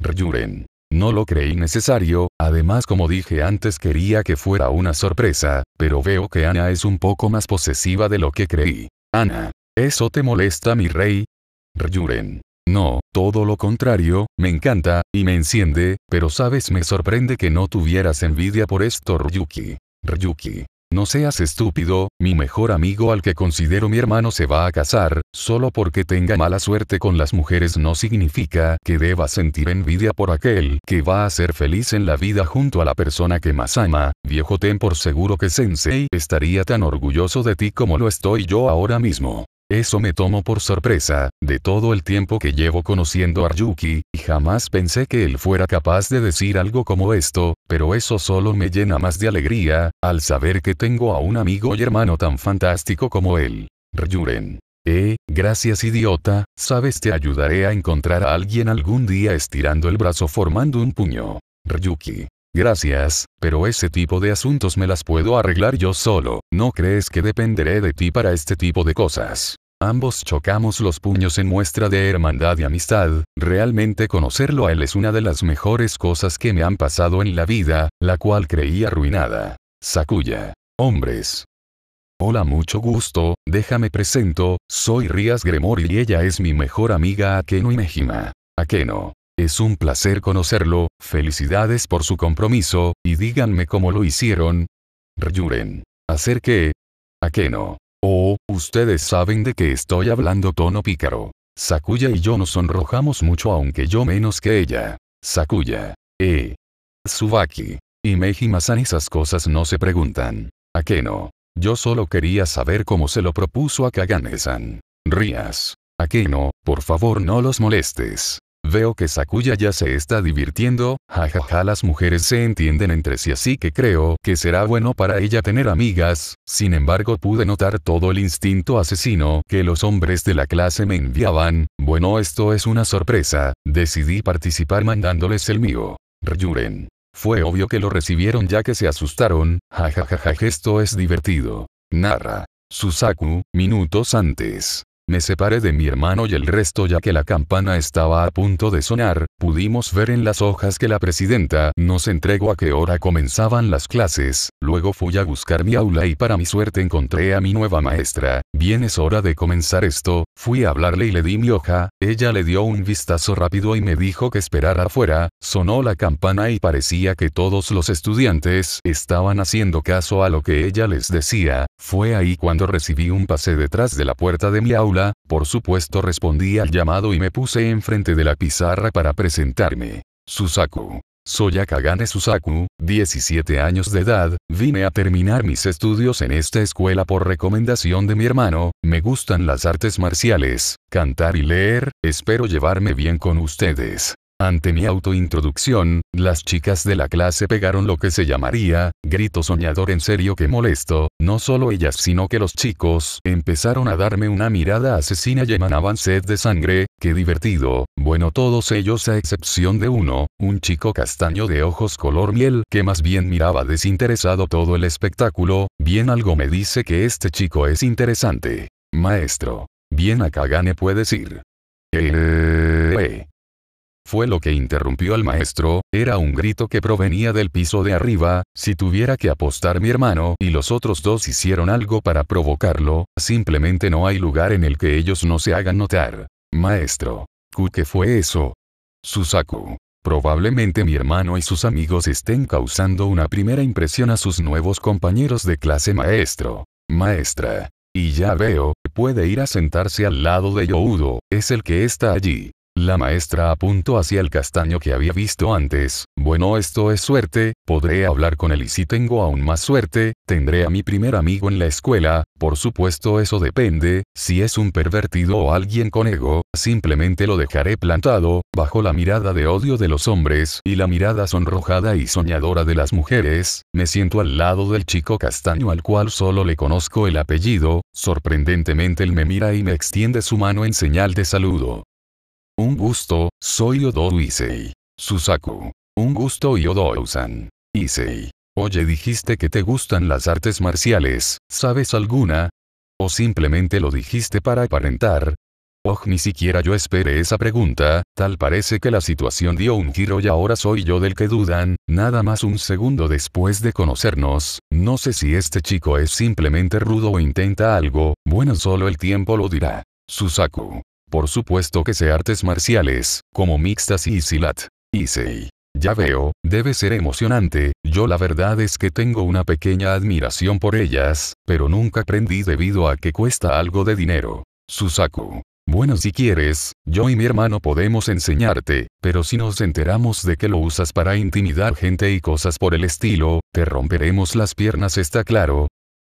Ryuren. No lo creí necesario, además como dije antes quería que fuera una sorpresa, pero veo que Ana es un poco más posesiva de lo que creí. Ana. ¿Eso te molesta mi rey? Ryuren. No, todo lo contrario, me encanta, y me enciende, pero sabes me sorprende que no tuvieras envidia por esto Ryuki. Ryuki. No seas estúpido, mi mejor amigo al que considero mi hermano se va a casar, solo porque tenga mala suerte con las mujeres no significa que deba sentir envidia por aquel que va a ser feliz en la vida junto a la persona que más ama, viejo ten por seguro que Sensei estaría tan orgulloso de ti como lo estoy yo ahora mismo. Eso me tomó por sorpresa, de todo el tiempo que llevo conociendo a Ryuki, y jamás pensé que él fuera capaz de decir algo como esto, pero eso solo me llena más de alegría, al saber que tengo a un amigo y hermano tan fantástico como él. Ryuren. Eh, gracias idiota, sabes te ayudaré a encontrar a alguien algún día estirando el brazo formando un puño. Ryuki. Gracias, pero ese tipo de asuntos me las puedo arreglar yo solo, ¿no crees que dependeré de ti para este tipo de cosas? Ambos chocamos los puños en muestra de hermandad y amistad, realmente conocerlo a él es una de las mejores cosas que me han pasado en la vida, la cual creí arruinada. Sakuya. Hombres. Hola, mucho gusto, déjame presento, soy Rías Gremori y ella es mi mejor amiga Akeno Imejima. Akeno. Es un placer conocerlo, felicidades por su compromiso, y díganme cómo lo hicieron. Ryuren. ¿Hacer qué? Akeno. Oh, ustedes saben de qué estoy hablando tono pícaro. Sakuya y yo nos sonrojamos mucho aunque yo menos que ella. Sakuya. Eh. Tsubaki. Y Meji-masan esas cosas no se preguntan. ¿A qué no? Yo solo quería saber cómo se lo propuso a Kagane-san. Rías. ¿A qué no? Por favor no los molestes. Veo que Sakuya ya se está divirtiendo, jajaja las mujeres se entienden entre sí así que creo que será bueno para ella tener amigas, sin embargo pude notar todo el instinto asesino que los hombres de la clase me enviaban, bueno esto es una sorpresa, decidí participar mandándoles el mío. Ryuren. Fue obvio que lo recibieron ya que se asustaron, jajajaja esto es divertido. Narra. Susaku, minutos antes. Me separé de mi hermano y el resto ya que la campana estaba a punto de sonar, pudimos ver en las hojas que la presidenta nos entregó a qué hora comenzaban las clases, luego fui a buscar mi aula y para mi suerte encontré a mi nueva maestra, bien es hora de comenzar esto, fui a hablarle y le di mi hoja, ella le dio un vistazo rápido y me dijo que esperara afuera, sonó la campana y parecía que todos los estudiantes estaban haciendo caso a lo que ella les decía, fue ahí cuando recibí un pase detrás de la puerta de mi aula, por supuesto respondí al llamado y me puse enfrente de la pizarra para presentarme. Susaku. Soy Akagane Susaku, 17 años de edad, vine a terminar mis estudios en esta escuela por recomendación de mi hermano, me gustan las artes marciales, cantar y leer, espero llevarme bien con ustedes. Ante mi autointroducción, las chicas de la clase pegaron lo que se llamaría, grito soñador en serio que molesto, no solo ellas sino que los chicos empezaron a darme una mirada asesina y emanaban sed de sangre, qué divertido, bueno todos ellos a excepción de uno, un chico castaño de ojos color miel que más bien miraba desinteresado todo el espectáculo, bien algo me dice que este chico es interesante. Maestro. Bien a Kagane puedes ir. Eh... eh, eh fue lo que interrumpió al maestro, era un grito que provenía del piso de arriba, si tuviera que apostar mi hermano y los otros dos hicieron algo para provocarlo, simplemente no hay lugar en el que ellos no se hagan notar. Maestro. ¿Qué fue eso? Susaku. Probablemente mi hermano y sus amigos estén causando una primera impresión a sus nuevos compañeros de clase maestro. Maestra. Y ya veo, puede ir a sentarse al lado de Youdo, es el que está allí. La maestra apuntó hacia el castaño que había visto antes. Bueno, esto es suerte, podré hablar con él y si tengo aún más suerte, tendré a mi primer amigo en la escuela, por supuesto eso depende, si es un pervertido o alguien con ego, simplemente lo dejaré plantado, bajo la mirada de odio de los hombres y la mirada sonrojada y soñadora de las mujeres, me siento al lado del chico castaño al cual solo le conozco el apellido, sorprendentemente él me mira y me extiende su mano en señal de saludo. Un gusto, soy Odo Isei. Susaku. Un gusto y san Isei. Oye dijiste que te gustan las artes marciales, ¿sabes alguna? ¿O simplemente lo dijiste para aparentar? Oh, ni siquiera yo esperé esa pregunta, tal parece que la situación dio un giro y ahora soy yo del que dudan, nada más un segundo después de conocernos, no sé si este chico es simplemente rudo o intenta algo, bueno solo el tiempo lo dirá. Susaku. Por supuesto que sé artes marciales, como mixtas y silat. Isei. Ya veo, debe ser emocionante, yo la verdad es que tengo una pequeña admiración por ellas, pero nunca aprendí debido a que cuesta algo de dinero. Susaku. Bueno si quieres, yo y mi hermano podemos enseñarte, pero si nos enteramos de que lo usas para intimidar gente y cosas por el estilo, te romperemos las piernas está claro.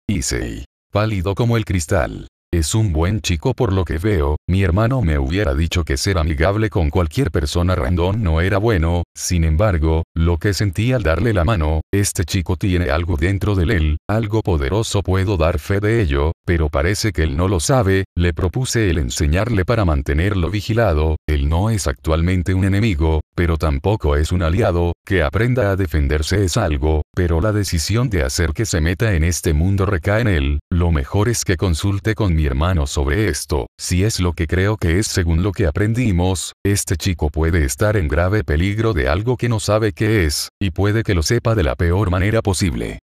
Isei. Pálido como el cristal. Es un buen chico por lo que veo, mi hermano me hubiera dicho que ser amigable con cualquier persona random no era bueno, sin embargo, lo que sentí al darle la mano, este chico tiene algo dentro de él, algo poderoso puedo dar fe de ello, pero parece que él no lo sabe, le propuse el enseñarle para mantenerlo vigilado, él no es actualmente un enemigo, pero tampoco es un aliado, que aprenda a defenderse es algo, pero la decisión de hacer que se meta en este mundo recae en él, lo mejor es que consulte con mi hermano sobre esto, si es lo que creo que es según lo que aprendimos, este chico puede estar en grave peligro de algo que no sabe qué es, y puede que lo sepa de la peor manera posible.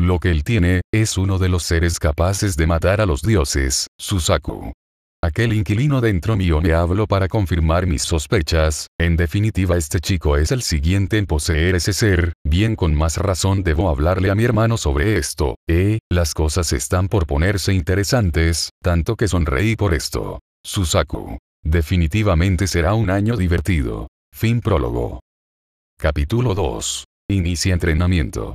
Lo que él tiene, es uno de los seres capaces de matar a los dioses, Susaku. Aquel inquilino dentro mío me habló para confirmar mis sospechas, en definitiva este chico es el siguiente en poseer ese ser, bien con más razón debo hablarle a mi hermano sobre esto, eh, las cosas están por ponerse interesantes, tanto que sonreí por esto. Susaku. Definitivamente será un año divertido. Fin prólogo. Capítulo 2. Inicia entrenamiento.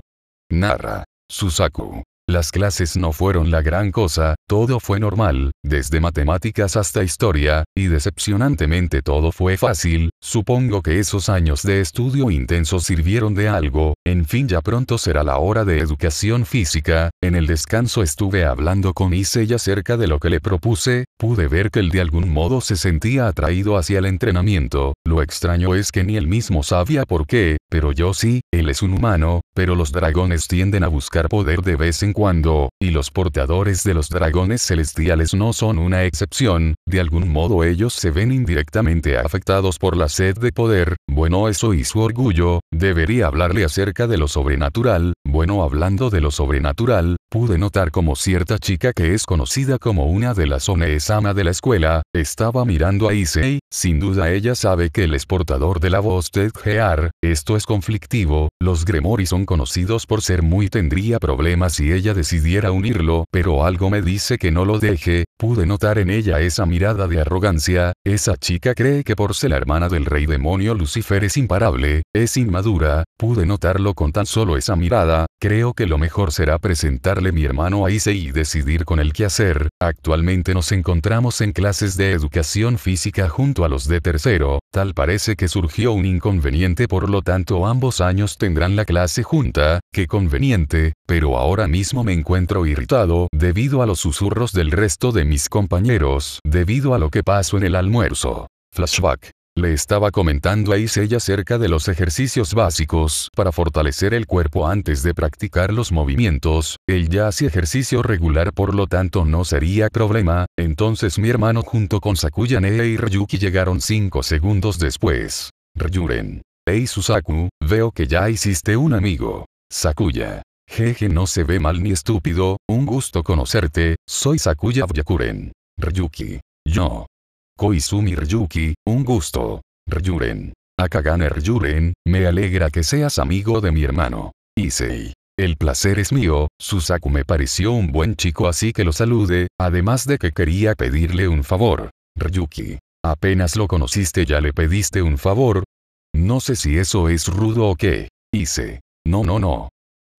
Narra. Susaku. Las clases no fueron la gran cosa, todo fue normal, desde matemáticas hasta historia, y decepcionantemente todo fue fácil, supongo que esos años de estudio intenso sirvieron de algo, en fin ya pronto será la hora de educación física, en el descanso estuve hablando con Isella acerca de lo que le propuse, pude ver que él de algún modo se sentía atraído hacia el entrenamiento, lo extraño es que ni él mismo sabía por qué, pero yo sí, él es un humano, pero los dragones tienden a buscar poder de vez en cuando, y los portadores de los dragones celestiales no son una excepción, de algún modo ellos se ven indirectamente afectados por la sed de poder, bueno eso y su orgullo, debería hablarle acerca de lo sobrenatural, bueno hablando de lo sobrenatural, pude notar como cierta chica que es conocida como una de las ama de la escuela, estaba mirando a Issei, sin duda ella sabe que el exportador de la voz de Gear, esto es conflictivo, los Gremori son conocidos por ser muy tendría problemas si ella decidiera unirlo, pero algo me dice que no lo deje, pude notar en ella esa mirada de arrogancia, esa chica cree que por ser la hermana del rey demonio Lucifer es imparable, es inmadura, pude notarlo con tan solo esa mirada, creo que lo mejor será presentarle mi hermano a Ice y decidir con él qué hacer, actualmente nos encontramos en clases de educación física junto a los de tercero, tal parece que surgió un inconveniente por lo tanto ambos años tendrán la clase junta, qué conveniente, pero ahora mismo me encuentro irritado debido a los susurros del resto de mis compañeros, debido a lo que pasó en el almuerzo. Flashback. Le estaba comentando a Isella acerca de los ejercicios básicos para fortalecer el cuerpo antes de practicar los movimientos, él ya hace ejercicio regular por lo tanto no sería problema, entonces mi hermano junto con Sakuya Nea y e Ryuki llegaron 5 segundos después. Ryuren. Hey Susaku, veo que ya hiciste un amigo. Sakuya. Jeje no se ve mal ni estúpido, un gusto conocerte, soy Sakuya Byakuren. Ryuki. Yo. Koizumi Ryuki, un gusto. Ryuren. Akagane Ryuren, me alegra que seas amigo de mi hermano. Issei. El placer es mío, Susaku me pareció un buen chico así que lo salude, además de que quería pedirle un favor. Ryuki. Apenas lo conociste ya le pediste un favor. No sé si eso es rudo o qué. Hice: No, no, no.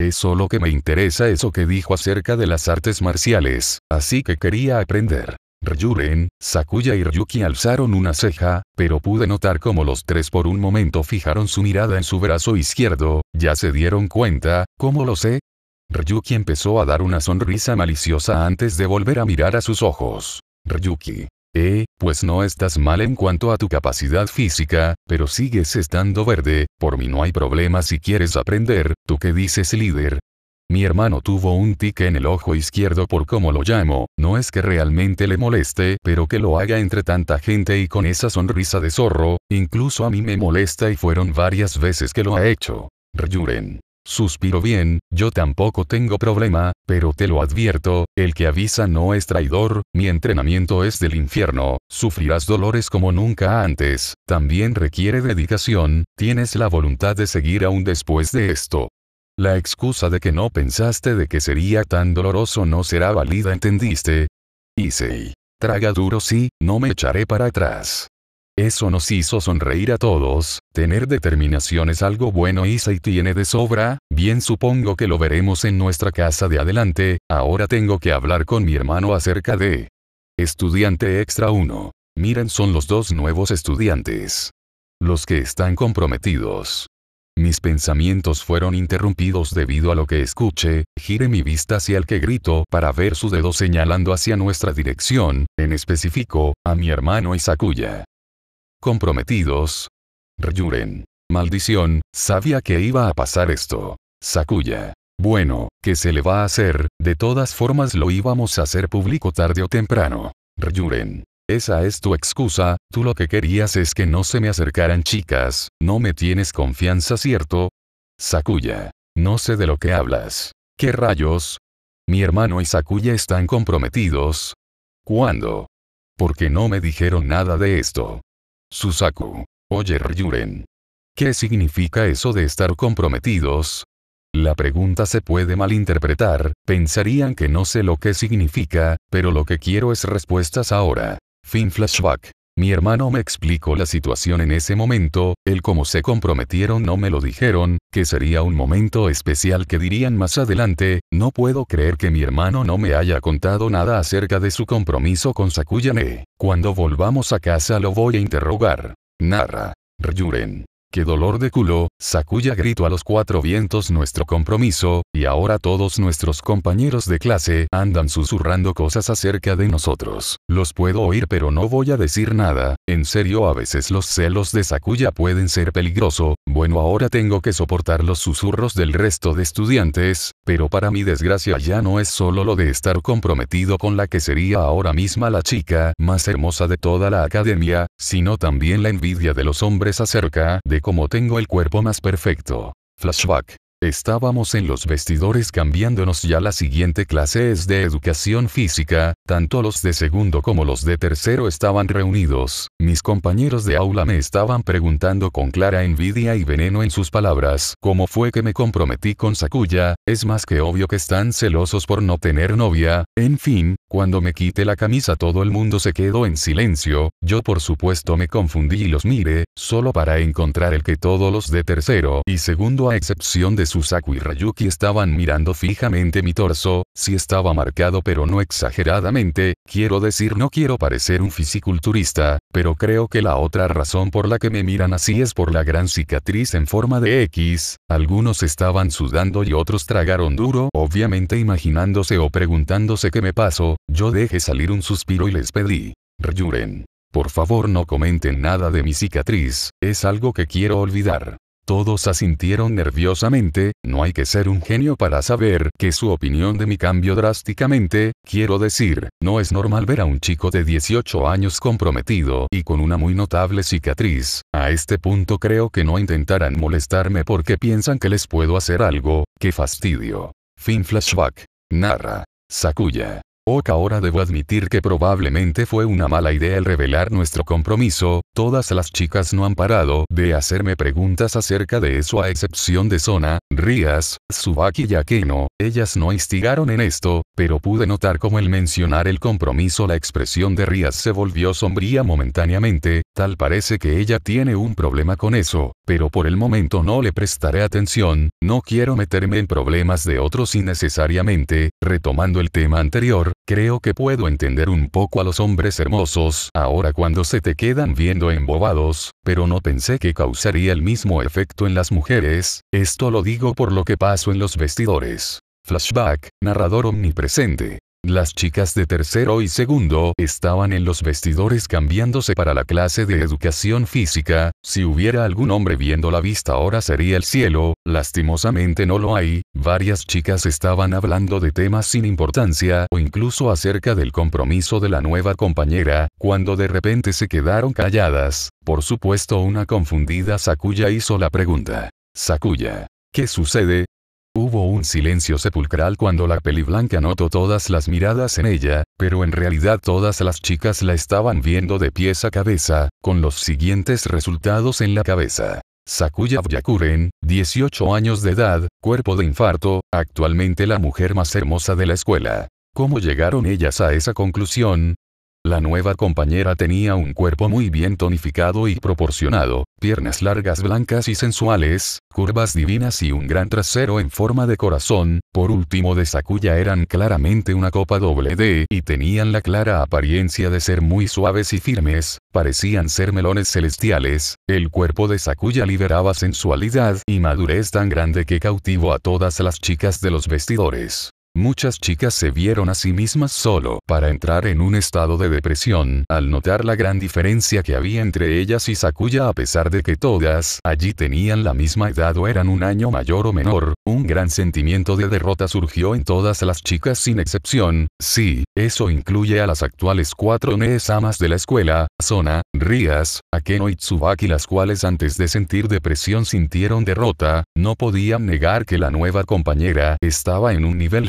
Eso lo que me interesa eso que dijo acerca de las artes marciales, así que quería aprender. Ryuren, Sakuya y Ryuki alzaron una ceja, pero pude notar cómo los tres por un momento fijaron su mirada en su brazo izquierdo, ya se dieron cuenta, ¿cómo lo sé? Ryuki empezó a dar una sonrisa maliciosa antes de volver a mirar a sus ojos. Ryuki. Eh, pues no estás mal en cuanto a tu capacidad física, pero sigues estando verde, por mí no hay problema si quieres aprender, ¿tú qué dices líder? Mi hermano tuvo un tique en el ojo izquierdo por cómo lo llamo, no es que realmente le moleste, pero que lo haga entre tanta gente y con esa sonrisa de zorro, incluso a mí me molesta y fueron varias veces que lo ha hecho. Ryuren. Suspiro bien, yo tampoco tengo problema, pero te lo advierto, el que avisa no es traidor, mi entrenamiento es del infierno, sufrirás dolores como nunca antes, también requiere dedicación, tienes la voluntad de seguir aún después de esto. La excusa de que no pensaste de que sería tan doloroso no será válida, ¿entendiste? y traga duro sí, no me echaré para atrás. Eso nos hizo sonreír a todos, tener determinación es algo bueno y tiene de sobra, bien supongo que lo veremos en nuestra casa de adelante, ahora tengo que hablar con mi hermano acerca de... Estudiante Extra 1. Miren son los dos nuevos estudiantes. Los que están comprometidos. Mis pensamientos fueron interrumpidos debido a lo que escuché, gire mi vista hacia el que gritó para ver su dedo señalando hacia nuestra dirección, en específico, a mi hermano Sakuya. Comprometidos. Ryuren. Maldición, sabía que iba a pasar esto. Sakuya. Bueno, ¿qué se le va a hacer? De todas formas lo íbamos a hacer público tarde o temprano. Ryuren. Esa es tu excusa, tú lo que querías es que no se me acercaran chicas, no me tienes confianza, ¿cierto? Sakuya. No sé de lo que hablas. ¿Qué rayos? Mi hermano y Sakuya están comprometidos. ¿Cuándo? Porque no me dijeron nada de esto. Susaku. Oye Ryuren. ¿Qué significa eso de estar comprometidos? La pregunta se puede malinterpretar, pensarían que no sé lo que significa, pero lo que quiero es respuestas ahora. Fin flashback. Mi hermano me explicó la situación en ese momento, él como se comprometieron no me lo dijeron, que sería un momento especial que dirían más adelante, no puedo creer que mi hermano no me haya contado nada acerca de su compromiso con Sakuyane. Cuando volvamos a casa lo voy a interrogar. Narra. Ryuren qué dolor de culo, Sakuya gritó a los cuatro vientos nuestro compromiso, y ahora todos nuestros compañeros de clase andan susurrando cosas acerca de nosotros. Los puedo oír pero no voy a decir nada, en serio a veces los celos de Sakuya pueden ser peligroso, bueno ahora tengo que soportar los susurros del resto de estudiantes, pero para mi desgracia ya no es solo lo de estar comprometido con la que sería ahora misma la chica más hermosa de toda la academia, sino también la envidia de los hombres acerca de como tengo el cuerpo más perfecto. Flashback. Estábamos en los vestidores cambiándonos ya la siguiente clase es de educación física, tanto los de segundo como los de tercero estaban reunidos, mis compañeros de aula me estaban preguntando con clara envidia y veneno en sus palabras, cómo fue que me comprometí con Sakuya, es más que obvio que están celosos por no tener novia, en fin, cuando me quité la camisa todo el mundo se quedó en silencio, yo por supuesto me confundí y los miré, solo para encontrar el que todos los de tercero y segundo a excepción de Susaku y Ryuki estaban mirando fijamente mi torso, si estaba marcado pero no exageradamente, quiero decir no quiero parecer un fisiculturista, pero creo que la otra razón por la que me miran así es por la gran cicatriz en forma de X, algunos estaban sudando y otros tragaron duro, obviamente imaginándose o preguntándose qué me pasó, yo dejé salir un suspiro y les pedí. Ryuren. Por favor no comenten nada de mi cicatriz, es algo que quiero olvidar. Todos asintieron nerviosamente, no hay que ser un genio para saber que su opinión de mi cambio drásticamente, quiero decir, no es normal ver a un chico de 18 años comprometido y con una muy notable cicatriz, a este punto creo que no intentarán molestarme porque piensan que les puedo hacer algo, qué fastidio. Fin flashback. Narra. Sakuya. Ok ahora debo admitir que probablemente fue una mala idea el revelar nuestro compromiso, todas las chicas no han parado de hacerme preguntas acerca de eso a excepción de Sona, Rías, Subaki y Akeno, ellas no instigaron en esto, pero pude notar como el mencionar el compromiso la expresión de Rías se volvió sombría momentáneamente, tal parece que ella tiene un problema con eso, pero por el momento no le prestaré atención, no quiero meterme en problemas de otros innecesariamente, retomando el tema anterior, creo que puedo entender un poco a los hombres hermosos ahora cuando se te quedan viendo embobados, pero no pensé que causaría el mismo efecto en las mujeres, esto lo digo por lo que paso en los vestidores. Flashback, narrador omnipresente. Las chicas de tercero y segundo estaban en los vestidores cambiándose para la clase de educación física, si hubiera algún hombre viendo la vista ahora sería el cielo, lastimosamente no lo hay, varias chicas estaban hablando de temas sin importancia o incluso acerca del compromiso de la nueva compañera, cuando de repente se quedaron calladas, por supuesto una confundida Sakuya hizo la pregunta. Sakuya. ¿Qué sucede? Hubo un silencio sepulcral cuando la peli blanca notó todas las miradas en ella, pero en realidad todas las chicas la estaban viendo de pies a cabeza, con los siguientes resultados en la cabeza. Sakuya Vyakuren, 18 años de edad, cuerpo de infarto, actualmente la mujer más hermosa de la escuela. ¿Cómo llegaron ellas a esa conclusión? La nueva compañera tenía un cuerpo muy bien tonificado y proporcionado, piernas largas blancas y sensuales, curvas divinas y un gran trasero en forma de corazón, por último de Sakuya eran claramente una copa doble D y tenían la clara apariencia de ser muy suaves y firmes, parecían ser melones celestiales, el cuerpo de Sakuya liberaba sensualidad y madurez tan grande que cautivó a todas las chicas de los vestidores. Muchas chicas se vieron a sí mismas solo para entrar en un estado de depresión al notar la gran diferencia que había entre ellas y Sakuya a pesar de que todas allí tenían la misma edad o eran un año mayor o menor, un gran sentimiento de derrota surgió en todas las chicas sin excepción, sí, eso incluye a las actuales cuatro amas de la escuela, Sona, Rías, Akeno y Tsubaki las cuales antes de sentir depresión sintieron derrota, no podían negar que la nueva compañera estaba en un nivel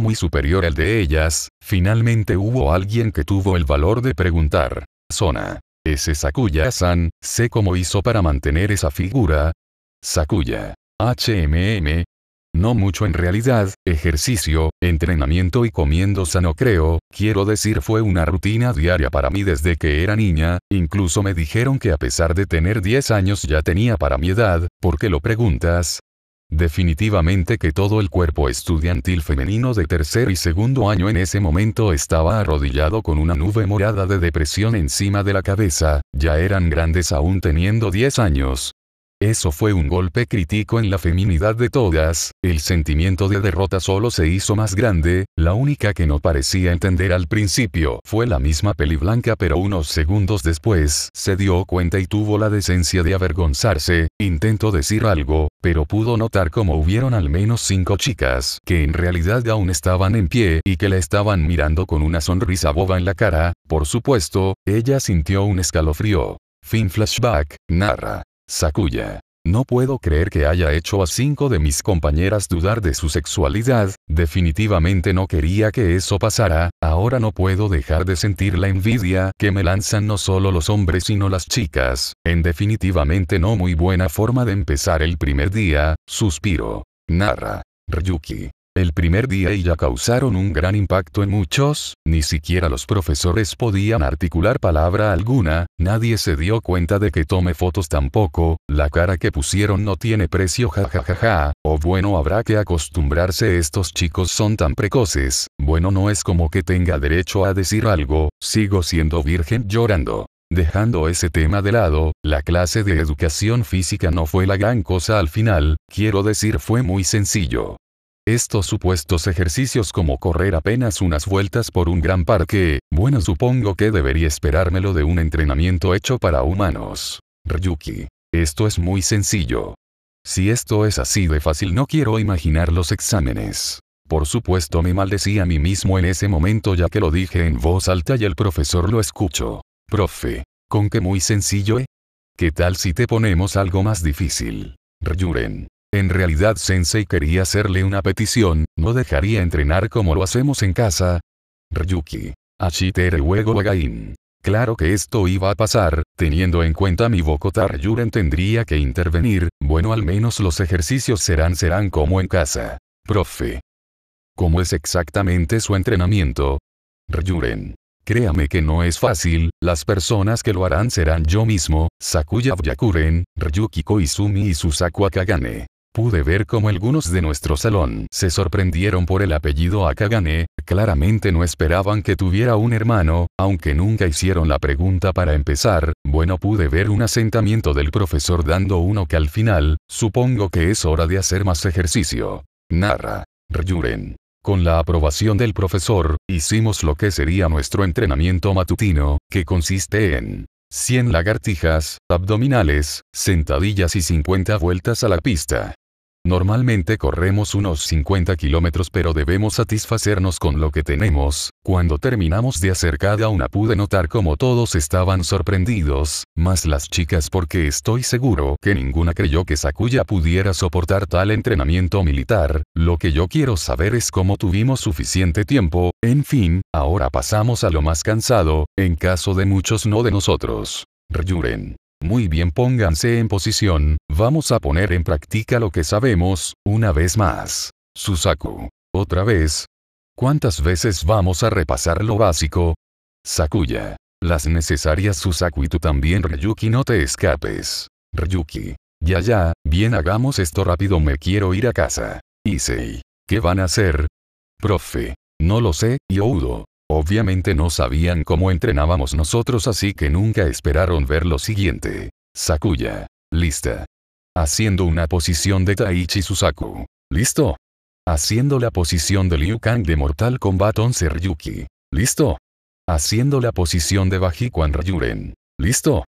muy superior al de ellas, finalmente hubo alguien que tuvo el valor de preguntar. Zona. Ese Sakuya-san, sé cómo hizo para mantener esa figura. Sakuya. HMM. No mucho en realidad, ejercicio, entrenamiento y comiendo sano creo, quiero decir fue una rutina diaria para mí desde que era niña, incluso me dijeron que a pesar de tener 10 años ya tenía para mi edad, ¿por qué lo preguntas? Definitivamente que todo el cuerpo estudiantil femenino de tercer y segundo año en ese momento estaba arrodillado con una nube morada de depresión encima de la cabeza, ya eran grandes aún teniendo 10 años, eso fue un golpe crítico en la feminidad de todas, el sentimiento de derrota solo se hizo más grande, la única que no parecía entender al principio fue la misma peli blanca pero unos segundos después se dio cuenta y tuvo la decencia de avergonzarse, intentó decir algo, pero pudo notar como hubieron al menos cinco chicas que en realidad aún estaban en pie y que la estaban mirando con una sonrisa boba en la cara, por supuesto, ella sintió un escalofrío. Fin flashback, narra. Sakuya. No puedo creer que haya hecho a cinco de mis compañeras dudar de su sexualidad, definitivamente no quería que eso pasara, ahora no puedo dejar de sentir la envidia que me lanzan no solo los hombres sino las chicas, en definitivamente no muy buena forma de empezar el primer día, suspiro. Narra. Ryuki. El primer día ya causaron un gran impacto en muchos, ni siquiera los profesores podían articular palabra alguna, nadie se dio cuenta de que tome fotos tampoco, la cara que pusieron no tiene precio jajajaja, ja, ja, ja. o bueno habrá que acostumbrarse estos chicos son tan precoces, bueno no es como que tenga derecho a decir algo, sigo siendo virgen llorando. Dejando ese tema de lado, la clase de educación física no fue la gran cosa al final, quiero decir fue muy sencillo. Estos supuestos ejercicios como correr apenas unas vueltas por un gran parque, bueno supongo que debería esperármelo de un entrenamiento hecho para humanos. Ryuki. Esto es muy sencillo. Si esto es así de fácil no quiero imaginar los exámenes. Por supuesto me maldecía a mí mismo en ese momento ya que lo dije en voz alta y el profesor lo escuchó. Profe. ¿Con qué muy sencillo, eh? ¿Qué tal si te ponemos algo más difícil? Ryuren. En realidad Sensei quería hacerle una petición, ¿no dejaría entrenar como lo hacemos en casa? Ryuki. Ashiteru Huego Wagain. Claro que esto iba a pasar, teniendo en cuenta mi bokota Ryuren tendría que intervenir, bueno al menos los ejercicios serán serán como en casa. Profe. ¿Cómo es exactamente su entrenamiento? Ryuren. Créame que no es fácil, las personas que lo harán serán yo mismo, Sakuya Byakuren, Ryuki Koizumi y Susaku Akagane pude ver cómo algunos de nuestro salón se sorprendieron por el apellido Akagane, claramente no esperaban que tuviera un hermano, aunque nunca hicieron la pregunta para empezar, bueno pude ver un asentamiento del profesor dando uno que al final, supongo que es hora de hacer más ejercicio. Narra. Ryuren. Con la aprobación del profesor, hicimos lo que sería nuestro entrenamiento matutino, que consiste en 100 lagartijas, abdominales, sentadillas y 50 vueltas a la pista. Normalmente corremos unos 50 kilómetros pero debemos satisfacernos con lo que tenemos. Cuando terminamos de hacer cada una pude notar como todos estaban sorprendidos, más las chicas porque estoy seguro que ninguna creyó que Sakuya pudiera soportar tal entrenamiento militar. Lo que yo quiero saber es cómo tuvimos suficiente tiempo, en fin, ahora pasamos a lo más cansado, en caso de muchos no de nosotros. Ryuren. Muy bien pónganse en posición, vamos a poner en práctica lo que sabemos, una vez más. Susaku. Otra vez. ¿Cuántas veces vamos a repasar lo básico? Sakuya. Las necesarias Susaku y tú también Ryuki no te escapes. Ryuki. Ya ya, bien hagamos esto rápido me quiero ir a casa. Isei, ¿Qué van a hacer? Profe. No lo sé, Youdo. Obviamente no sabían cómo entrenábamos nosotros así que nunca esperaron ver lo siguiente. Sakuya. Lista. Haciendo una posición de Taichi Susaku. ¿Listo? Haciendo la posición de Liu Kang de Mortal Kombat 11 Ryuki. ¿Listo? Haciendo la posición de Bajiquan Ryuren. ¿Listo?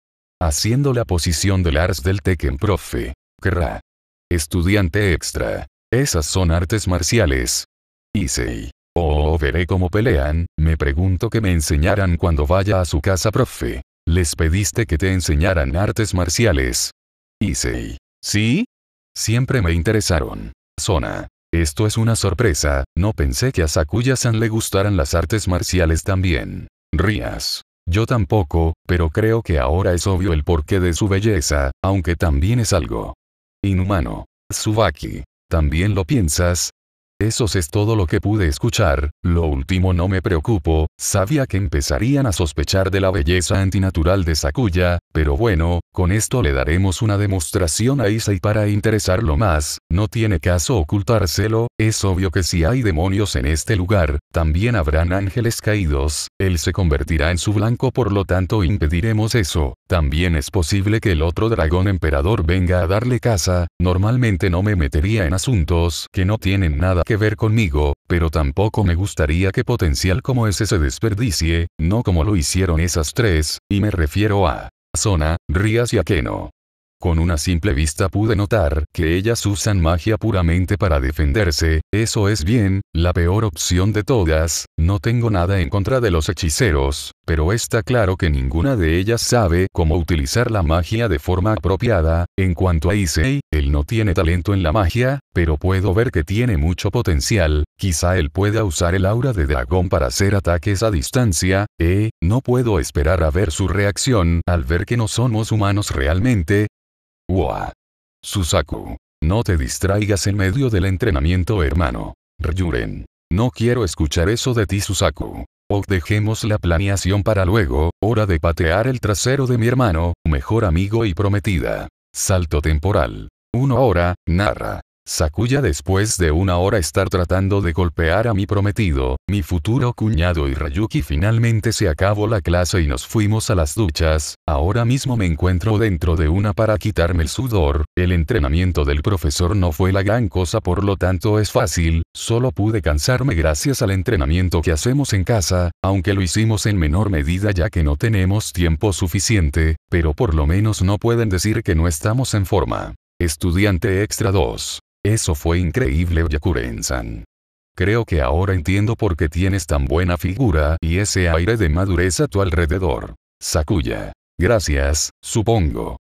Haciendo la posición de Ars del Tekken Profe. Kerra. Estudiante extra. Esas son artes marciales. Isei. Oh, veré cómo pelean, me pregunto que me enseñaran cuando vaya a su casa, profe. Les pediste que te enseñaran artes marciales. Issei. ¿Sí? Siempre me interesaron. Zona. Esto es una sorpresa, no pensé que a Sakuya-san le gustaran las artes marciales también. Rías. Yo tampoco, pero creo que ahora es obvio el porqué de su belleza, aunque también es algo inhumano. Subaki. ¿También lo piensas? Eso es todo lo que pude escuchar, lo último no me preocupo sabía que empezarían a sospechar de la belleza antinatural de Sakuya, pero bueno, con esto le daremos una demostración a Isa y para interesarlo más, no tiene caso ocultárselo, es obvio que si hay demonios en este lugar, también habrán ángeles caídos, él se convertirá en su blanco por lo tanto impediremos eso, también es posible que el otro dragón emperador venga a darle caza, normalmente no me metería en asuntos que no tienen nada que ver conmigo, pero tampoco me gustaría que potencial como ese se desperdicie, no como lo hicieron esas tres, y me refiero a Zona, Rías y Aqueno. Con una simple vista pude notar que ellas usan magia puramente para defenderse, eso es bien, la peor opción de todas, no tengo nada en contra de los hechiceros, pero está claro que ninguna de ellas sabe cómo utilizar la magia de forma apropiada, en cuanto a Issei, él no tiene talento en la magia, pero puedo ver que tiene mucho potencial, quizá él pueda usar el aura de dragón para hacer ataques a distancia, eh, no puedo esperar a ver su reacción al ver que no somos humanos realmente, Wow. Susaku. No te distraigas en medio del entrenamiento hermano. Ryuren. No quiero escuchar eso de ti Susaku. O dejemos la planeación para luego, hora de patear el trasero de mi hermano, mejor amigo y prometida. Salto temporal. Una hora, narra. Sakuya después de una hora estar tratando de golpear a mi prometido, mi futuro cuñado y Rayuki finalmente se acabó la clase y nos fuimos a las duchas, ahora mismo me encuentro dentro de una para quitarme el sudor, el entrenamiento del profesor no fue la gran cosa por lo tanto es fácil, solo pude cansarme gracias al entrenamiento que hacemos en casa, aunque lo hicimos en menor medida ya que no tenemos tiempo suficiente, pero por lo menos no pueden decir que no estamos en forma. Estudiante Extra 2 eso fue increíble yakuren san Creo que ahora entiendo por qué tienes tan buena figura y ese aire de madurez a tu alrededor. Sakuya. Gracias, supongo.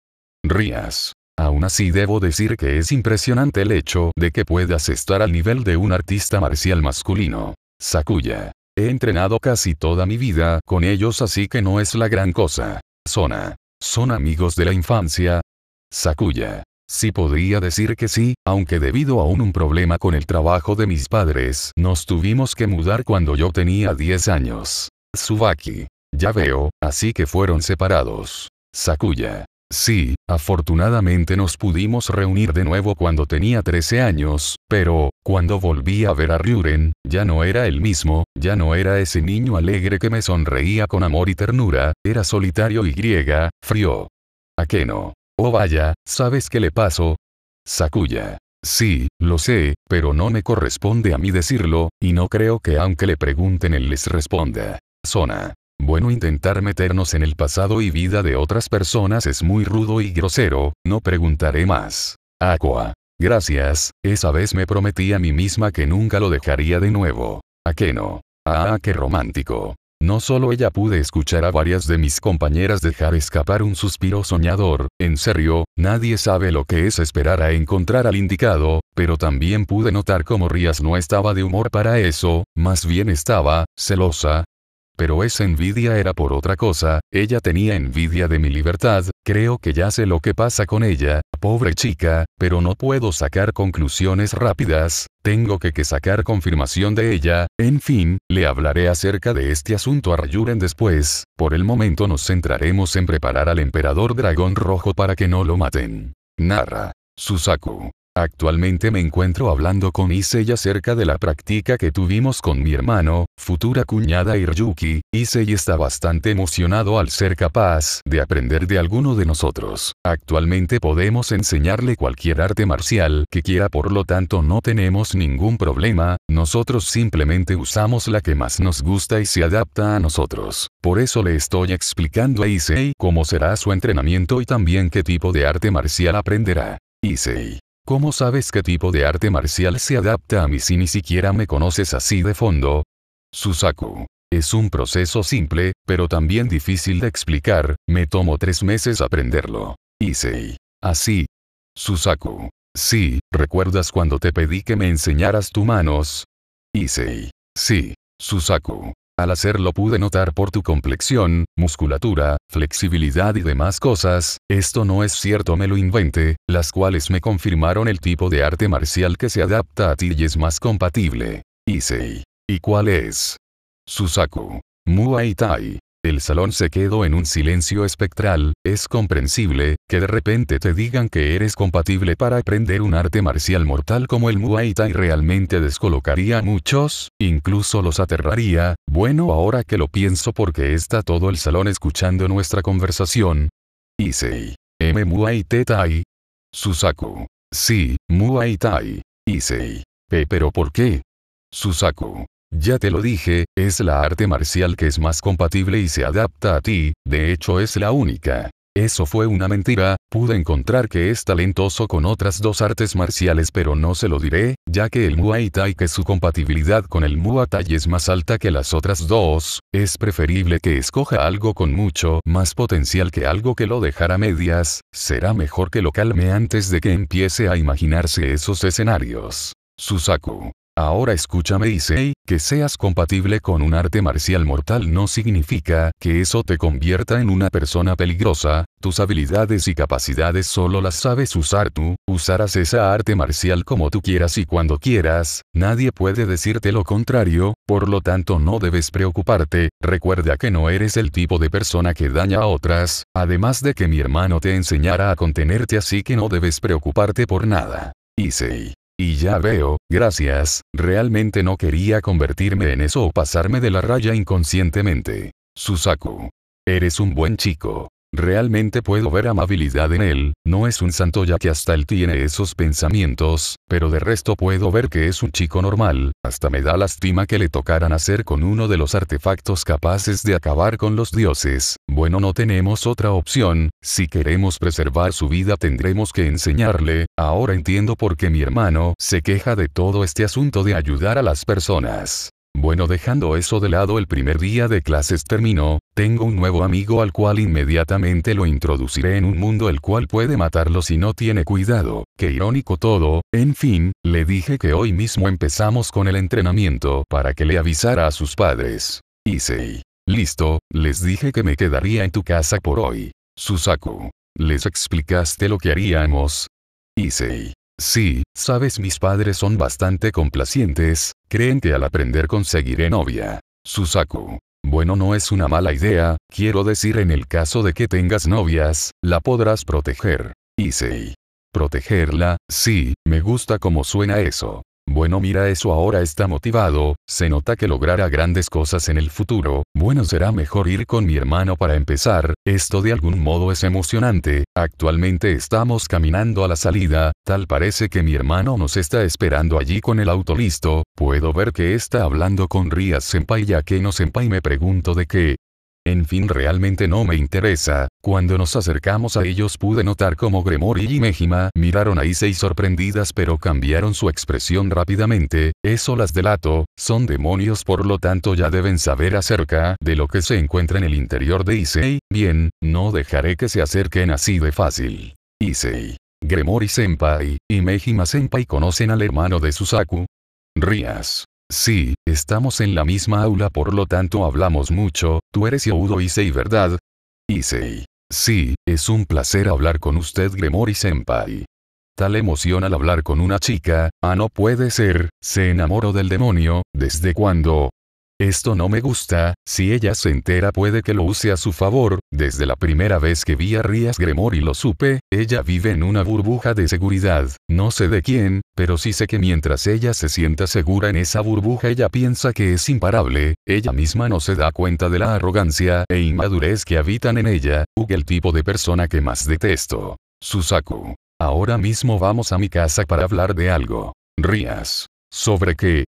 Rías. Aún así debo decir que es impresionante el hecho de que puedas estar al nivel de un artista marcial masculino. Sakuya. He entrenado casi toda mi vida con ellos así que no es la gran cosa. Zona. Son amigos de la infancia. Sakuya. Sí podría decir que sí, aunque debido a un, un, problema con el trabajo de mis padres, nos tuvimos que mudar cuando yo tenía 10 años. Tsubaki. Ya veo, así que fueron separados. Sakuya. Sí, afortunadamente nos pudimos reunir de nuevo cuando tenía 13 años, pero, cuando volví a ver a Ryuren, ya no era el mismo, ya no era ese niño alegre que me sonreía con amor y ternura, era solitario y griega, frío. no? Oh, vaya, ¿sabes qué le pasó? Sakuya. Sí, lo sé, pero no me corresponde a mí decirlo, y no creo que aunque le pregunten él les responda. Zona. Bueno, intentar meternos en el pasado y vida de otras personas es muy rudo y grosero, no preguntaré más. Aqua. Gracias, esa vez me prometí a mí misma que nunca lo dejaría de nuevo. ¿A qué no? Ah, ah qué romántico. No solo ella pude escuchar a varias de mis compañeras dejar escapar un suspiro soñador, en serio, nadie sabe lo que es esperar a encontrar al indicado, pero también pude notar cómo Rías no estaba de humor para eso, más bien estaba, celosa, pero esa envidia era por otra cosa, ella tenía envidia de mi libertad, creo que ya sé lo que pasa con ella, pobre chica, pero no puedo sacar conclusiones rápidas, tengo que, sacar confirmación de ella, en fin, le hablaré acerca de este asunto a Rayuren después, por el momento nos centraremos en preparar al emperador dragón rojo para que no lo maten. Narra. Susaku. Actualmente me encuentro hablando con Issei acerca de la práctica que tuvimos con mi hermano, futura cuñada Iryuki. Issei está bastante emocionado al ser capaz de aprender de alguno de nosotros. Actualmente podemos enseñarle cualquier arte marcial que quiera, por lo tanto no tenemos ningún problema, nosotros simplemente usamos la que más nos gusta y se adapta a nosotros. Por eso le estoy explicando a Issei cómo será su entrenamiento y también qué tipo de arte marcial aprenderá. Issei ¿Cómo sabes qué tipo de arte marcial se adapta a mí si ni siquiera me conoces así de fondo? Susaku. Es un proceso simple, pero también difícil de explicar, me tomo tres meses aprenderlo. Isei, Así. Susaku. Sí, ¿recuerdas cuando te pedí que me enseñaras tus manos? Isei, Sí. Susaku. Al hacerlo pude notar por tu complexión, musculatura, flexibilidad y demás cosas, esto no es cierto me lo inventé, las cuales me confirmaron el tipo de arte marcial que se adapta a ti y es más compatible. Issei. ¿Y cuál es? Susaku. Muay Thai. El salón se quedó en un silencio espectral, es comprensible, que de repente te digan que eres compatible para aprender un arte marcial mortal como el Muay Thai realmente descolocaría a muchos, incluso los aterraría, bueno ahora que lo pienso porque está todo el salón escuchando nuestra conversación. isei, M. Muay Thai. Susaku. Sí, Muay Thai. isei, P. ¿Pero por qué? Susaku. Ya te lo dije, es la arte marcial que es más compatible y se adapta a ti, de hecho es la única. Eso fue una mentira, pude encontrar que es talentoso con otras dos artes marciales pero no se lo diré, ya que el Muay Thai que su compatibilidad con el Muay Thai es más alta que las otras dos, es preferible que escoja algo con mucho más potencial que algo que lo dejara medias, será mejor que lo calme antes de que empiece a imaginarse esos escenarios. Susaku. Ahora escúchame Isei. que seas compatible con un arte marcial mortal no significa que eso te convierta en una persona peligrosa, tus habilidades y capacidades solo las sabes usar tú, usarás esa arte marcial como tú quieras y cuando quieras, nadie puede decirte lo contrario, por lo tanto no debes preocuparte, recuerda que no eres el tipo de persona que daña a otras, además de que mi hermano te enseñará a contenerte así que no debes preocuparte por nada. Isei. Y ya veo, gracias, realmente no quería convertirme en eso o pasarme de la raya inconscientemente. Susaku. Eres un buen chico. Realmente puedo ver amabilidad en él, no es un santo ya que hasta él tiene esos pensamientos, pero de resto puedo ver que es un chico normal, hasta me da lástima que le tocaran hacer con uno de los artefactos capaces de acabar con los dioses. Bueno no tenemos otra opción, si queremos preservar su vida tendremos que enseñarle, ahora entiendo por qué mi hermano se queja de todo este asunto de ayudar a las personas. Bueno dejando eso de lado el primer día de clases terminó, tengo un nuevo amigo al cual inmediatamente lo introduciré en un mundo el cual puede matarlo si no tiene cuidado, qué irónico todo, en fin, le dije que hoy mismo empezamos con el entrenamiento para que le avisara a sus padres. Isei. Listo, les dije que me quedaría en tu casa por hoy. Susaku. ¿Les explicaste lo que haríamos? Isei. Sí, sabes mis padres son bastante complacientes, creen que al aprender conseguiré novia. Susaku. Bueno, no es una mala idea, quiero decir en el caso de que tengas novias, la podrás proteger. Issei. Protegerla, sí, me gusta como suena eso. Bueno, mira, eso ahora está motivado, se nota que logrará grandes cosas en el futuro, bueno, será mejor ir con mi hermano para empezar, esto de algún modo es emocionante, actualmente estamos caminando a la salida, tal parece que mi hermano nos está esperando allí con el auto listo, puedo ver que está hablando con Ria Senpai ya que no Senpai me pregunto de qué, en fin realmente no me interesa, cuando nos acercamos a ellos pude notar cómo Gremory y Mejima miraron a Issei sorprendidas pero cambiaron su expresión rápidamente, eso las delato, son demonios por lo tanto ya deben saber acerca de lo que se encuentra en el interior de Issei, bien, no dejaré que se acerquen así de fácil. Issei. Gremory Senpai, y Mejima Senpai conocen al hermano de Susaku. Rías. Sí, estamos en la misma aula por lo tanto hablamos mucho, tú eres Yodo Isei, ¿verdad? Isei. Sí, es un placer hablar con usted Gremory Senpai. Tal emoción al hablar con una chica, ah no puede ser, se enamoró del demonio, ¿desde cuándo? Esto no me gusta, si ella se entera puede que lo use a su favor, desde la primera vez que vi a Rías y lo supe, ella vive en una burbuja de seguridad, no sé de quién, pero sí sé que mientras ella se sienta segura en esa burbuja ella piensa que es imparable, ella misma no se da cuenta de la arrogancia e inmadurez que habitan en ella, Ug el tipo de persona que más detesto. Susaku. Ahora mismo vamos a mi casa para hablar de algo. Rías. ¿Sobre qué?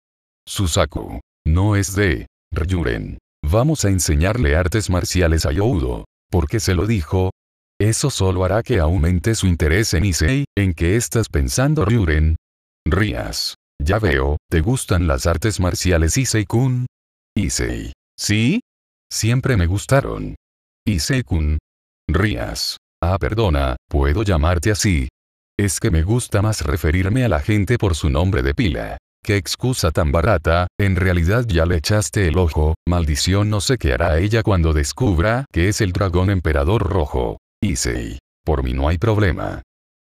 Susaku. No es de Ryuren. Vamos a enseñarle artes marciales a Youdo. ¿Por qué se lo dijo? Eso solo hará que aumente su interés en Isei. ¿en qué estás pensando Ryuren? Rías. Ya veo, ¿te gustan las artes marciales Issei-kun? Isei. kun isei sí Siempre me gustaron. isei kun Rías. Ah, perdona, puedo llamarte así. Es que me gusta más referirme a la gente por su nombre de pila qué excusa tan barata, en realidad ya le echaste el ojo, maldición no sé qué hará ella cuando descubra que es el dragón emperador rojo. Isei, Por mí no hay problema.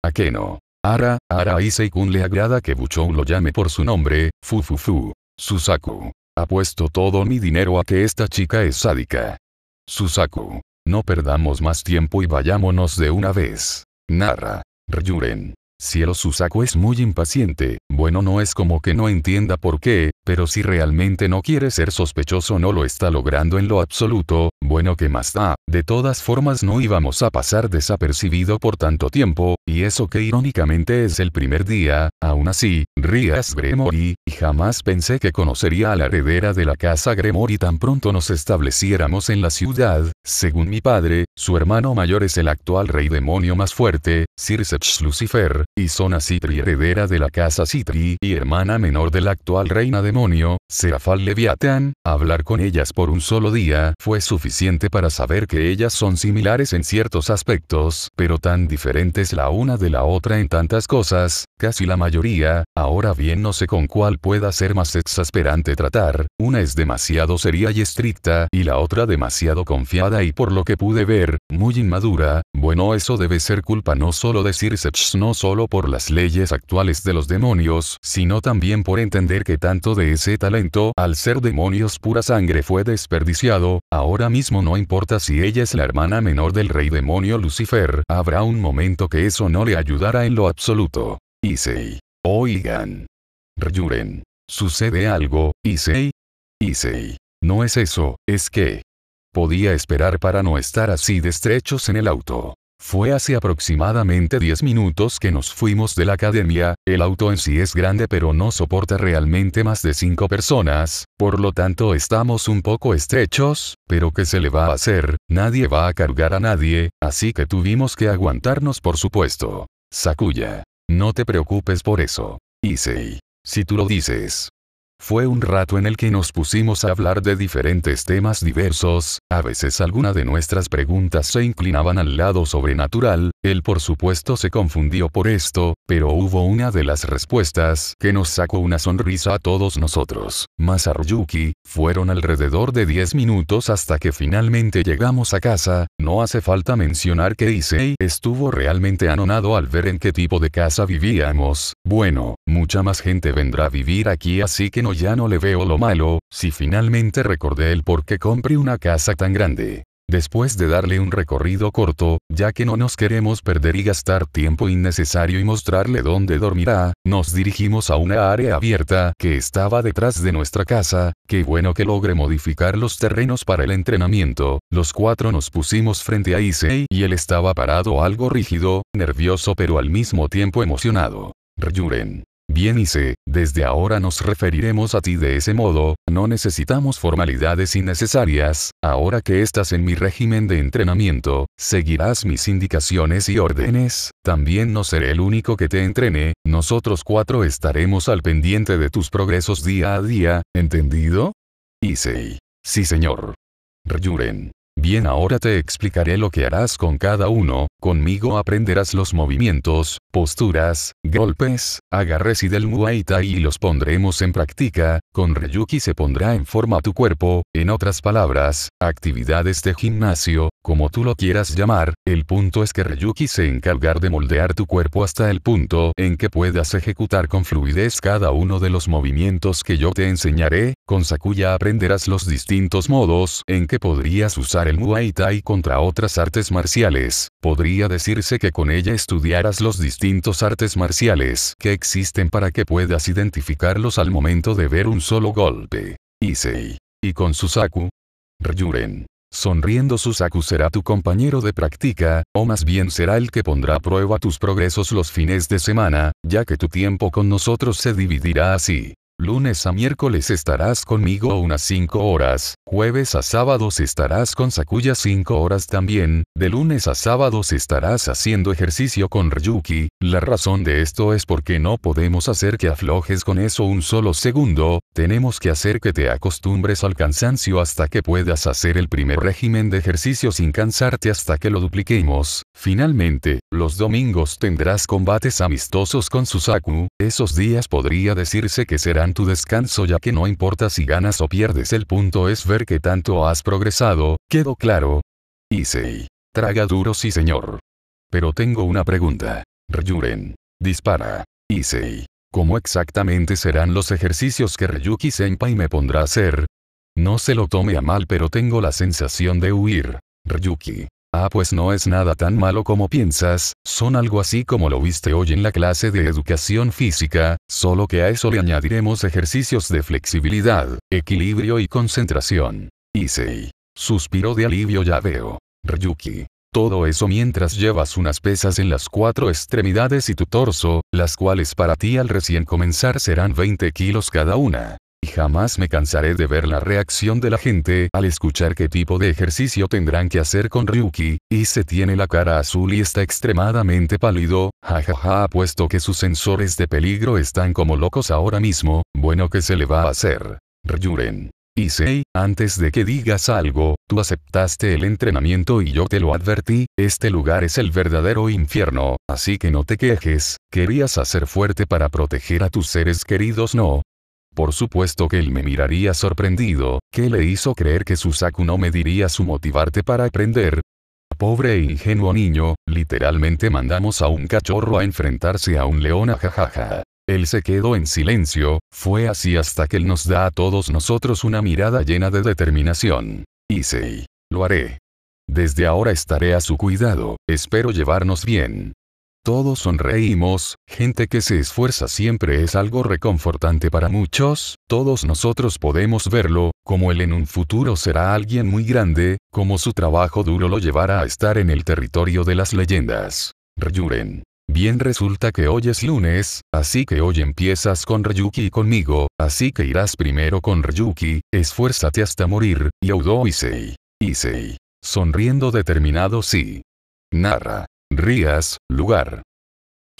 ¿A qué no? Ara, Ara a kun le agrada que Buchou lo llame por su nombre, Fufufu. Susaku. Apuesto todo mi dinero a que esta chica es sádica. Susaku. No perdamos más tiempo y vayámonos de una vez. Narra. Ryuren. Cielo saco es muy impaciente, bueno no es como que no entienda por qué, pero si realmente no quiere ser sospechoso no lo está logrando en lo absoluto, bueno que más da, de todas formas no íbamos a pasar desapercibido por tanto tiempo, y eso que irónicamente es el primer día, aún así, Rías Gremory, y jamás pensé que conocería a la heredera de la casa Gremory tan pronto nos estableciéramos en la ciudad, según mi padre, su hermano mayor es el actual rey demonio más fuerte, Sirseps Lucifer, y Zona Citri heredera de la casa Citri y hermana menor de la actual reina demonio, Serafal Leviathan, hablar con ellas por un solo día fue suficiente para saber que ellas son similares en ciertos aspectos, pero tan diferentes la una de la otra en tantas cosas, Casi la mayoría, ahora bien no sé con cuál pueda ser más exasperante tratar, una es demasiado seria y estricta y la otra demasiado confiada y por lo que pude ver, muy inmadura, bueno eso debe ser culpa no solo de Circeps no solo por las leyes actuales de los demonios, sino también por entender que tanto de ese talento, al ser demonios pura sangre fue desperdiciado, ahora mismo no importa si ella es la hermana menor del rey demonio Lucifer, habrá un momento que eso no le ayudará en lo absoluto. Issei. Oigan. Ryuren. ¿Sucede algo, Issei? Issei. No es eso, es que. Podía esperar para no estar así de estrechos en el auto. Fue hace aproximadamente 10 minutos que nos fuimos de la academia, el auto en sí es grande pero no soporta realmente más de 5 personas, por lo tanto estamos un poco estrechos, pero ¿qué se le va a hacer? Nadie va a cargar a nadie, así que tuvimos que aguantarnos por supuesto. Sakuya. No te preocupes por eso. Issei. Si tú lo dices. Fue un rato en el que nos pusimos a hablar de diferentes temas diversos, a veces alguna de nuestras preguntas se inclinaban al lado sobrenatural, él por supuesto se confundió por esto, pero hubo una de las respuestas que nos sacó una sonrisa a todos nosotros. Masaryuki, fueron alrededor de 10 minutos hasta que finalmente llegamos a casa, no hace falta mencionar que Issei estuvo realmente anonado al ver en qué tipo de casa vivíamos. Bueno, mucha más gente vendrá a vivir aquí así que no ya no le veo lo malo, si finalmente recordé el por qué compré una casa tan grande. Después de darle un recorrido corto, ya que no nos queremos perder y gastar tiempo innecesario y mostrarle dónde dormirá, nos dirigimos a una área abierta que estaba detrás de nuestra casa, qué bueno que logre modificar los terrenos para el entrenamiento, los cuatro nos pusimos frente a Issei y él estaba parado algo rígido, nervioso pero al mismo tiempo emocionado. Ryuren. Bien hice, desde ahora nos referiremos a ti de ese modo, no necesitamos formalidades innecesarias, ahora que estás en mi régimen de entrenamiento, seguirás mis indicaciones y órdenes, también no seré el único que te entrene, nosotros cuatro estaremos al pendiente de tus progresos día a día, ¿entendido? Issei. Sí señor. Ryuren. Bien ahora te explicaré lo que harás con cada uno, conmigo aprenderás los movimientos, posturas, golpes, agarres y del Muay Thai y los pondremos en práctica, con Ryuki se pondrá en forma tu cuerpo, en otras palabras, actividades de gimnasio, como tú lo quieras llamar, el punto es que Ryuki se encargar de moldear tu cuerpo hasta el punto en que puedas ejecutar con fluidez cada uno de los movimientos que yo te enseñaré, con Sakuya aprenderás los distintos modos en que podrías usar el Muay Thai contra otras artes marciales, podría decirse que con ella estudiarás los distintos artes marciales que existen para que puedas identificarlos al momento de ver un solo golpe. Issei. Y con Susaku. Ryuren. Sonriendo Susaku será tu compañero de práctica, o más bien será el que pondrá a prueba tus progresos los fines de semana, ya que tu tiempo con nosotros se dividirá así. Lunes a miércoles estarás conmigo unas 5 horas, jueves a sábados estarás con Sakuya 5 horas también, de lunes a sábados estarás haciendo ejercicio con Ryuki, la razón de esto es porque no podemos hacer que aflojes con eso un solo segundo, tenemos que hacer que te acostumbres al cansancio hasta que puedas hacer el primer régimen de ejercicio sin cansarte hasta que lo dupliquemos. Finalmente, los domingos tendrás combates amistosos con Susaku, esos días podría decirse que serán tu descanso ya que no importa si ganas o pierdes el punto es ver que tanto has progresado, quedó claro. Isei. Traga duro sí señor. Pero tengo una pregunta. Ryuren. Dispara. Isei ¿Cómo exactamente serán los ejercicios que Ryuki Senpai me pondrá a hacer? No se lo tome a mal pero tengo la sensación de huir. Ryuki. Ah, pues no es nada tan malo como piensas, son algo así como lo viste hoy en la clase de educación física, solo que a eso le añadiremos ejercicios de flexibilidad, equilibrio y concentración. Issei. Suspiró de alivio ya veo. Ryuki. Todo eso mientras llevas unas pesas en las cuatro extremidades y tu torso, las cuales para ti al recién comenzar serán 20 kilos cada una. Y jamás me cansaré de ver la reacción de la gente al escuchar qué tipo de ejercicio tendrán que hacer con Ryuki, y se tiene la cara azul y está extremadamente pálido, jajaja puesto que sus sensores de peligro están como locos ahora mismo, bueno que se le va a hacer. Ryuren. Issei, antes de que digas algo, tú aceptaste el entrenamiento y yo te lo advertí, este lugar es el verdadero infierno, así que no te quejes, querías hacer fuerte para proteger a tus seres queridos no, por supuesto que él me miraría sorprendido, ¿qué le hizo creer que Susaku no me diría su motivarte para aprender? Pobre e ingenuo niño, literalmente mandamos a un cachorro a enfrentarse a un león jajaja. Él se quedó en silencio, fue así hasta que él nos da a todos nosotros una mirada llena de determinación. Hice. Lo haré. Desde ahora estaré a su cuidado, espero llevarnos bien todos sonreímos, gente que se esfuerza siempre es algo reconfortante para muchos, todos nosotros podemos verlo, como él en un futuro será alguien muy grande, como su trabajo duro lo llevará a estar en el territorio de las leyendas. Ryuren. Bien resulta que hoy es lunes, así que hoy empiezas con Ryuki y conmigo, así que irás primero con Ryuki, esfuérzate hasta morir, y Isei. Isei. Sonriendo determinado sí. Narra. Rías, lugar.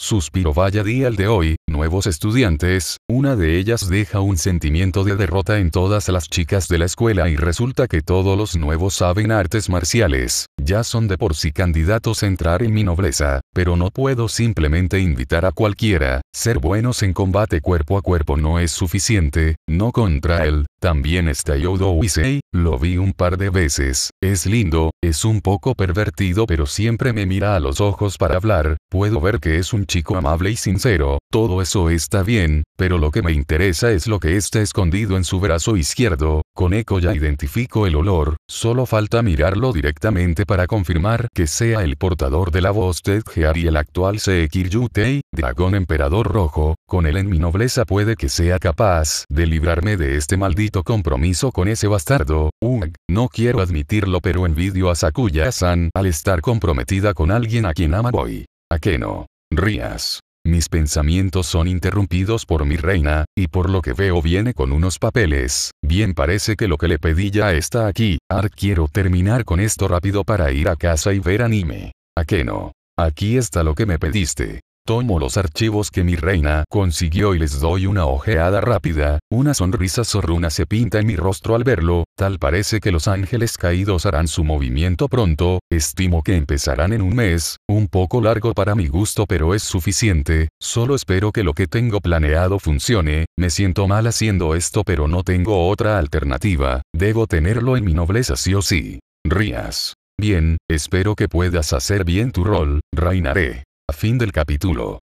Suspiro vaya día al de hoy, nuevos estudiantes, una de ellas deja un sentimiento de derrota en todas las chicas de la escuela y resulta que todos los nuevos saben artes marciales, ya son de por sí candidatos a entrar en mi nobleza, pero no puedo simplemente invitar a cualquiera, ser buenos en combate cuerpo a cuerpo no es suficiente, no contra él, también está Yodo Wisei, lo vi un par de veces, es lindo, es un poco pervertido pero siempre me mira a los ojos para hablar, puedo ver que es un chico amable y sincero, todo eso está bien, pero lo que me interesa es lo que está escondido en su brazo izquierdo, con eco ya identifico el olor, solo falta mirarlo directamente para confirmar que sea el portador de la voz de Gear y el actual Yutei, dragón emperador rojo, con él en mi nobleza puede que sea capaz de librarme de este maldito compromiso con ese bastardo, Ugh, no quiero admitirlo pero envidio a Sakuya-san al estar comprometida con alguien a quien ama voy. ¿A qué no? Rías. Mis pensamientos son interrumpidos por mi reina, y por lo que veo viene con unos papeles. Bien parece que lo que le pedí ya está aquí. Ar quiero terminar con esto rápido para ir a casa y ver anime. ¿A qué no? Aquí está lo que me pediste. Tomo los archivos que mi reina consiguió y les doy una ojeada rápida, una sonrisa zorruna se pinta en mi rostro al verlo, tal parece que los ángeles caídos harán su movimiento pronto, estimo que empezarán en un mes, un poco largo para mi gusto pero es suficiente, solo espero que lo que tengo planeado funcione, me siento mal haciendo esto pero no tengo otra alternativa, debo tenerlo en mi nobleza sí o sí. Rías. Bien, espero que puedas hacer bien tu rol, reinaré. Fin del capítulo.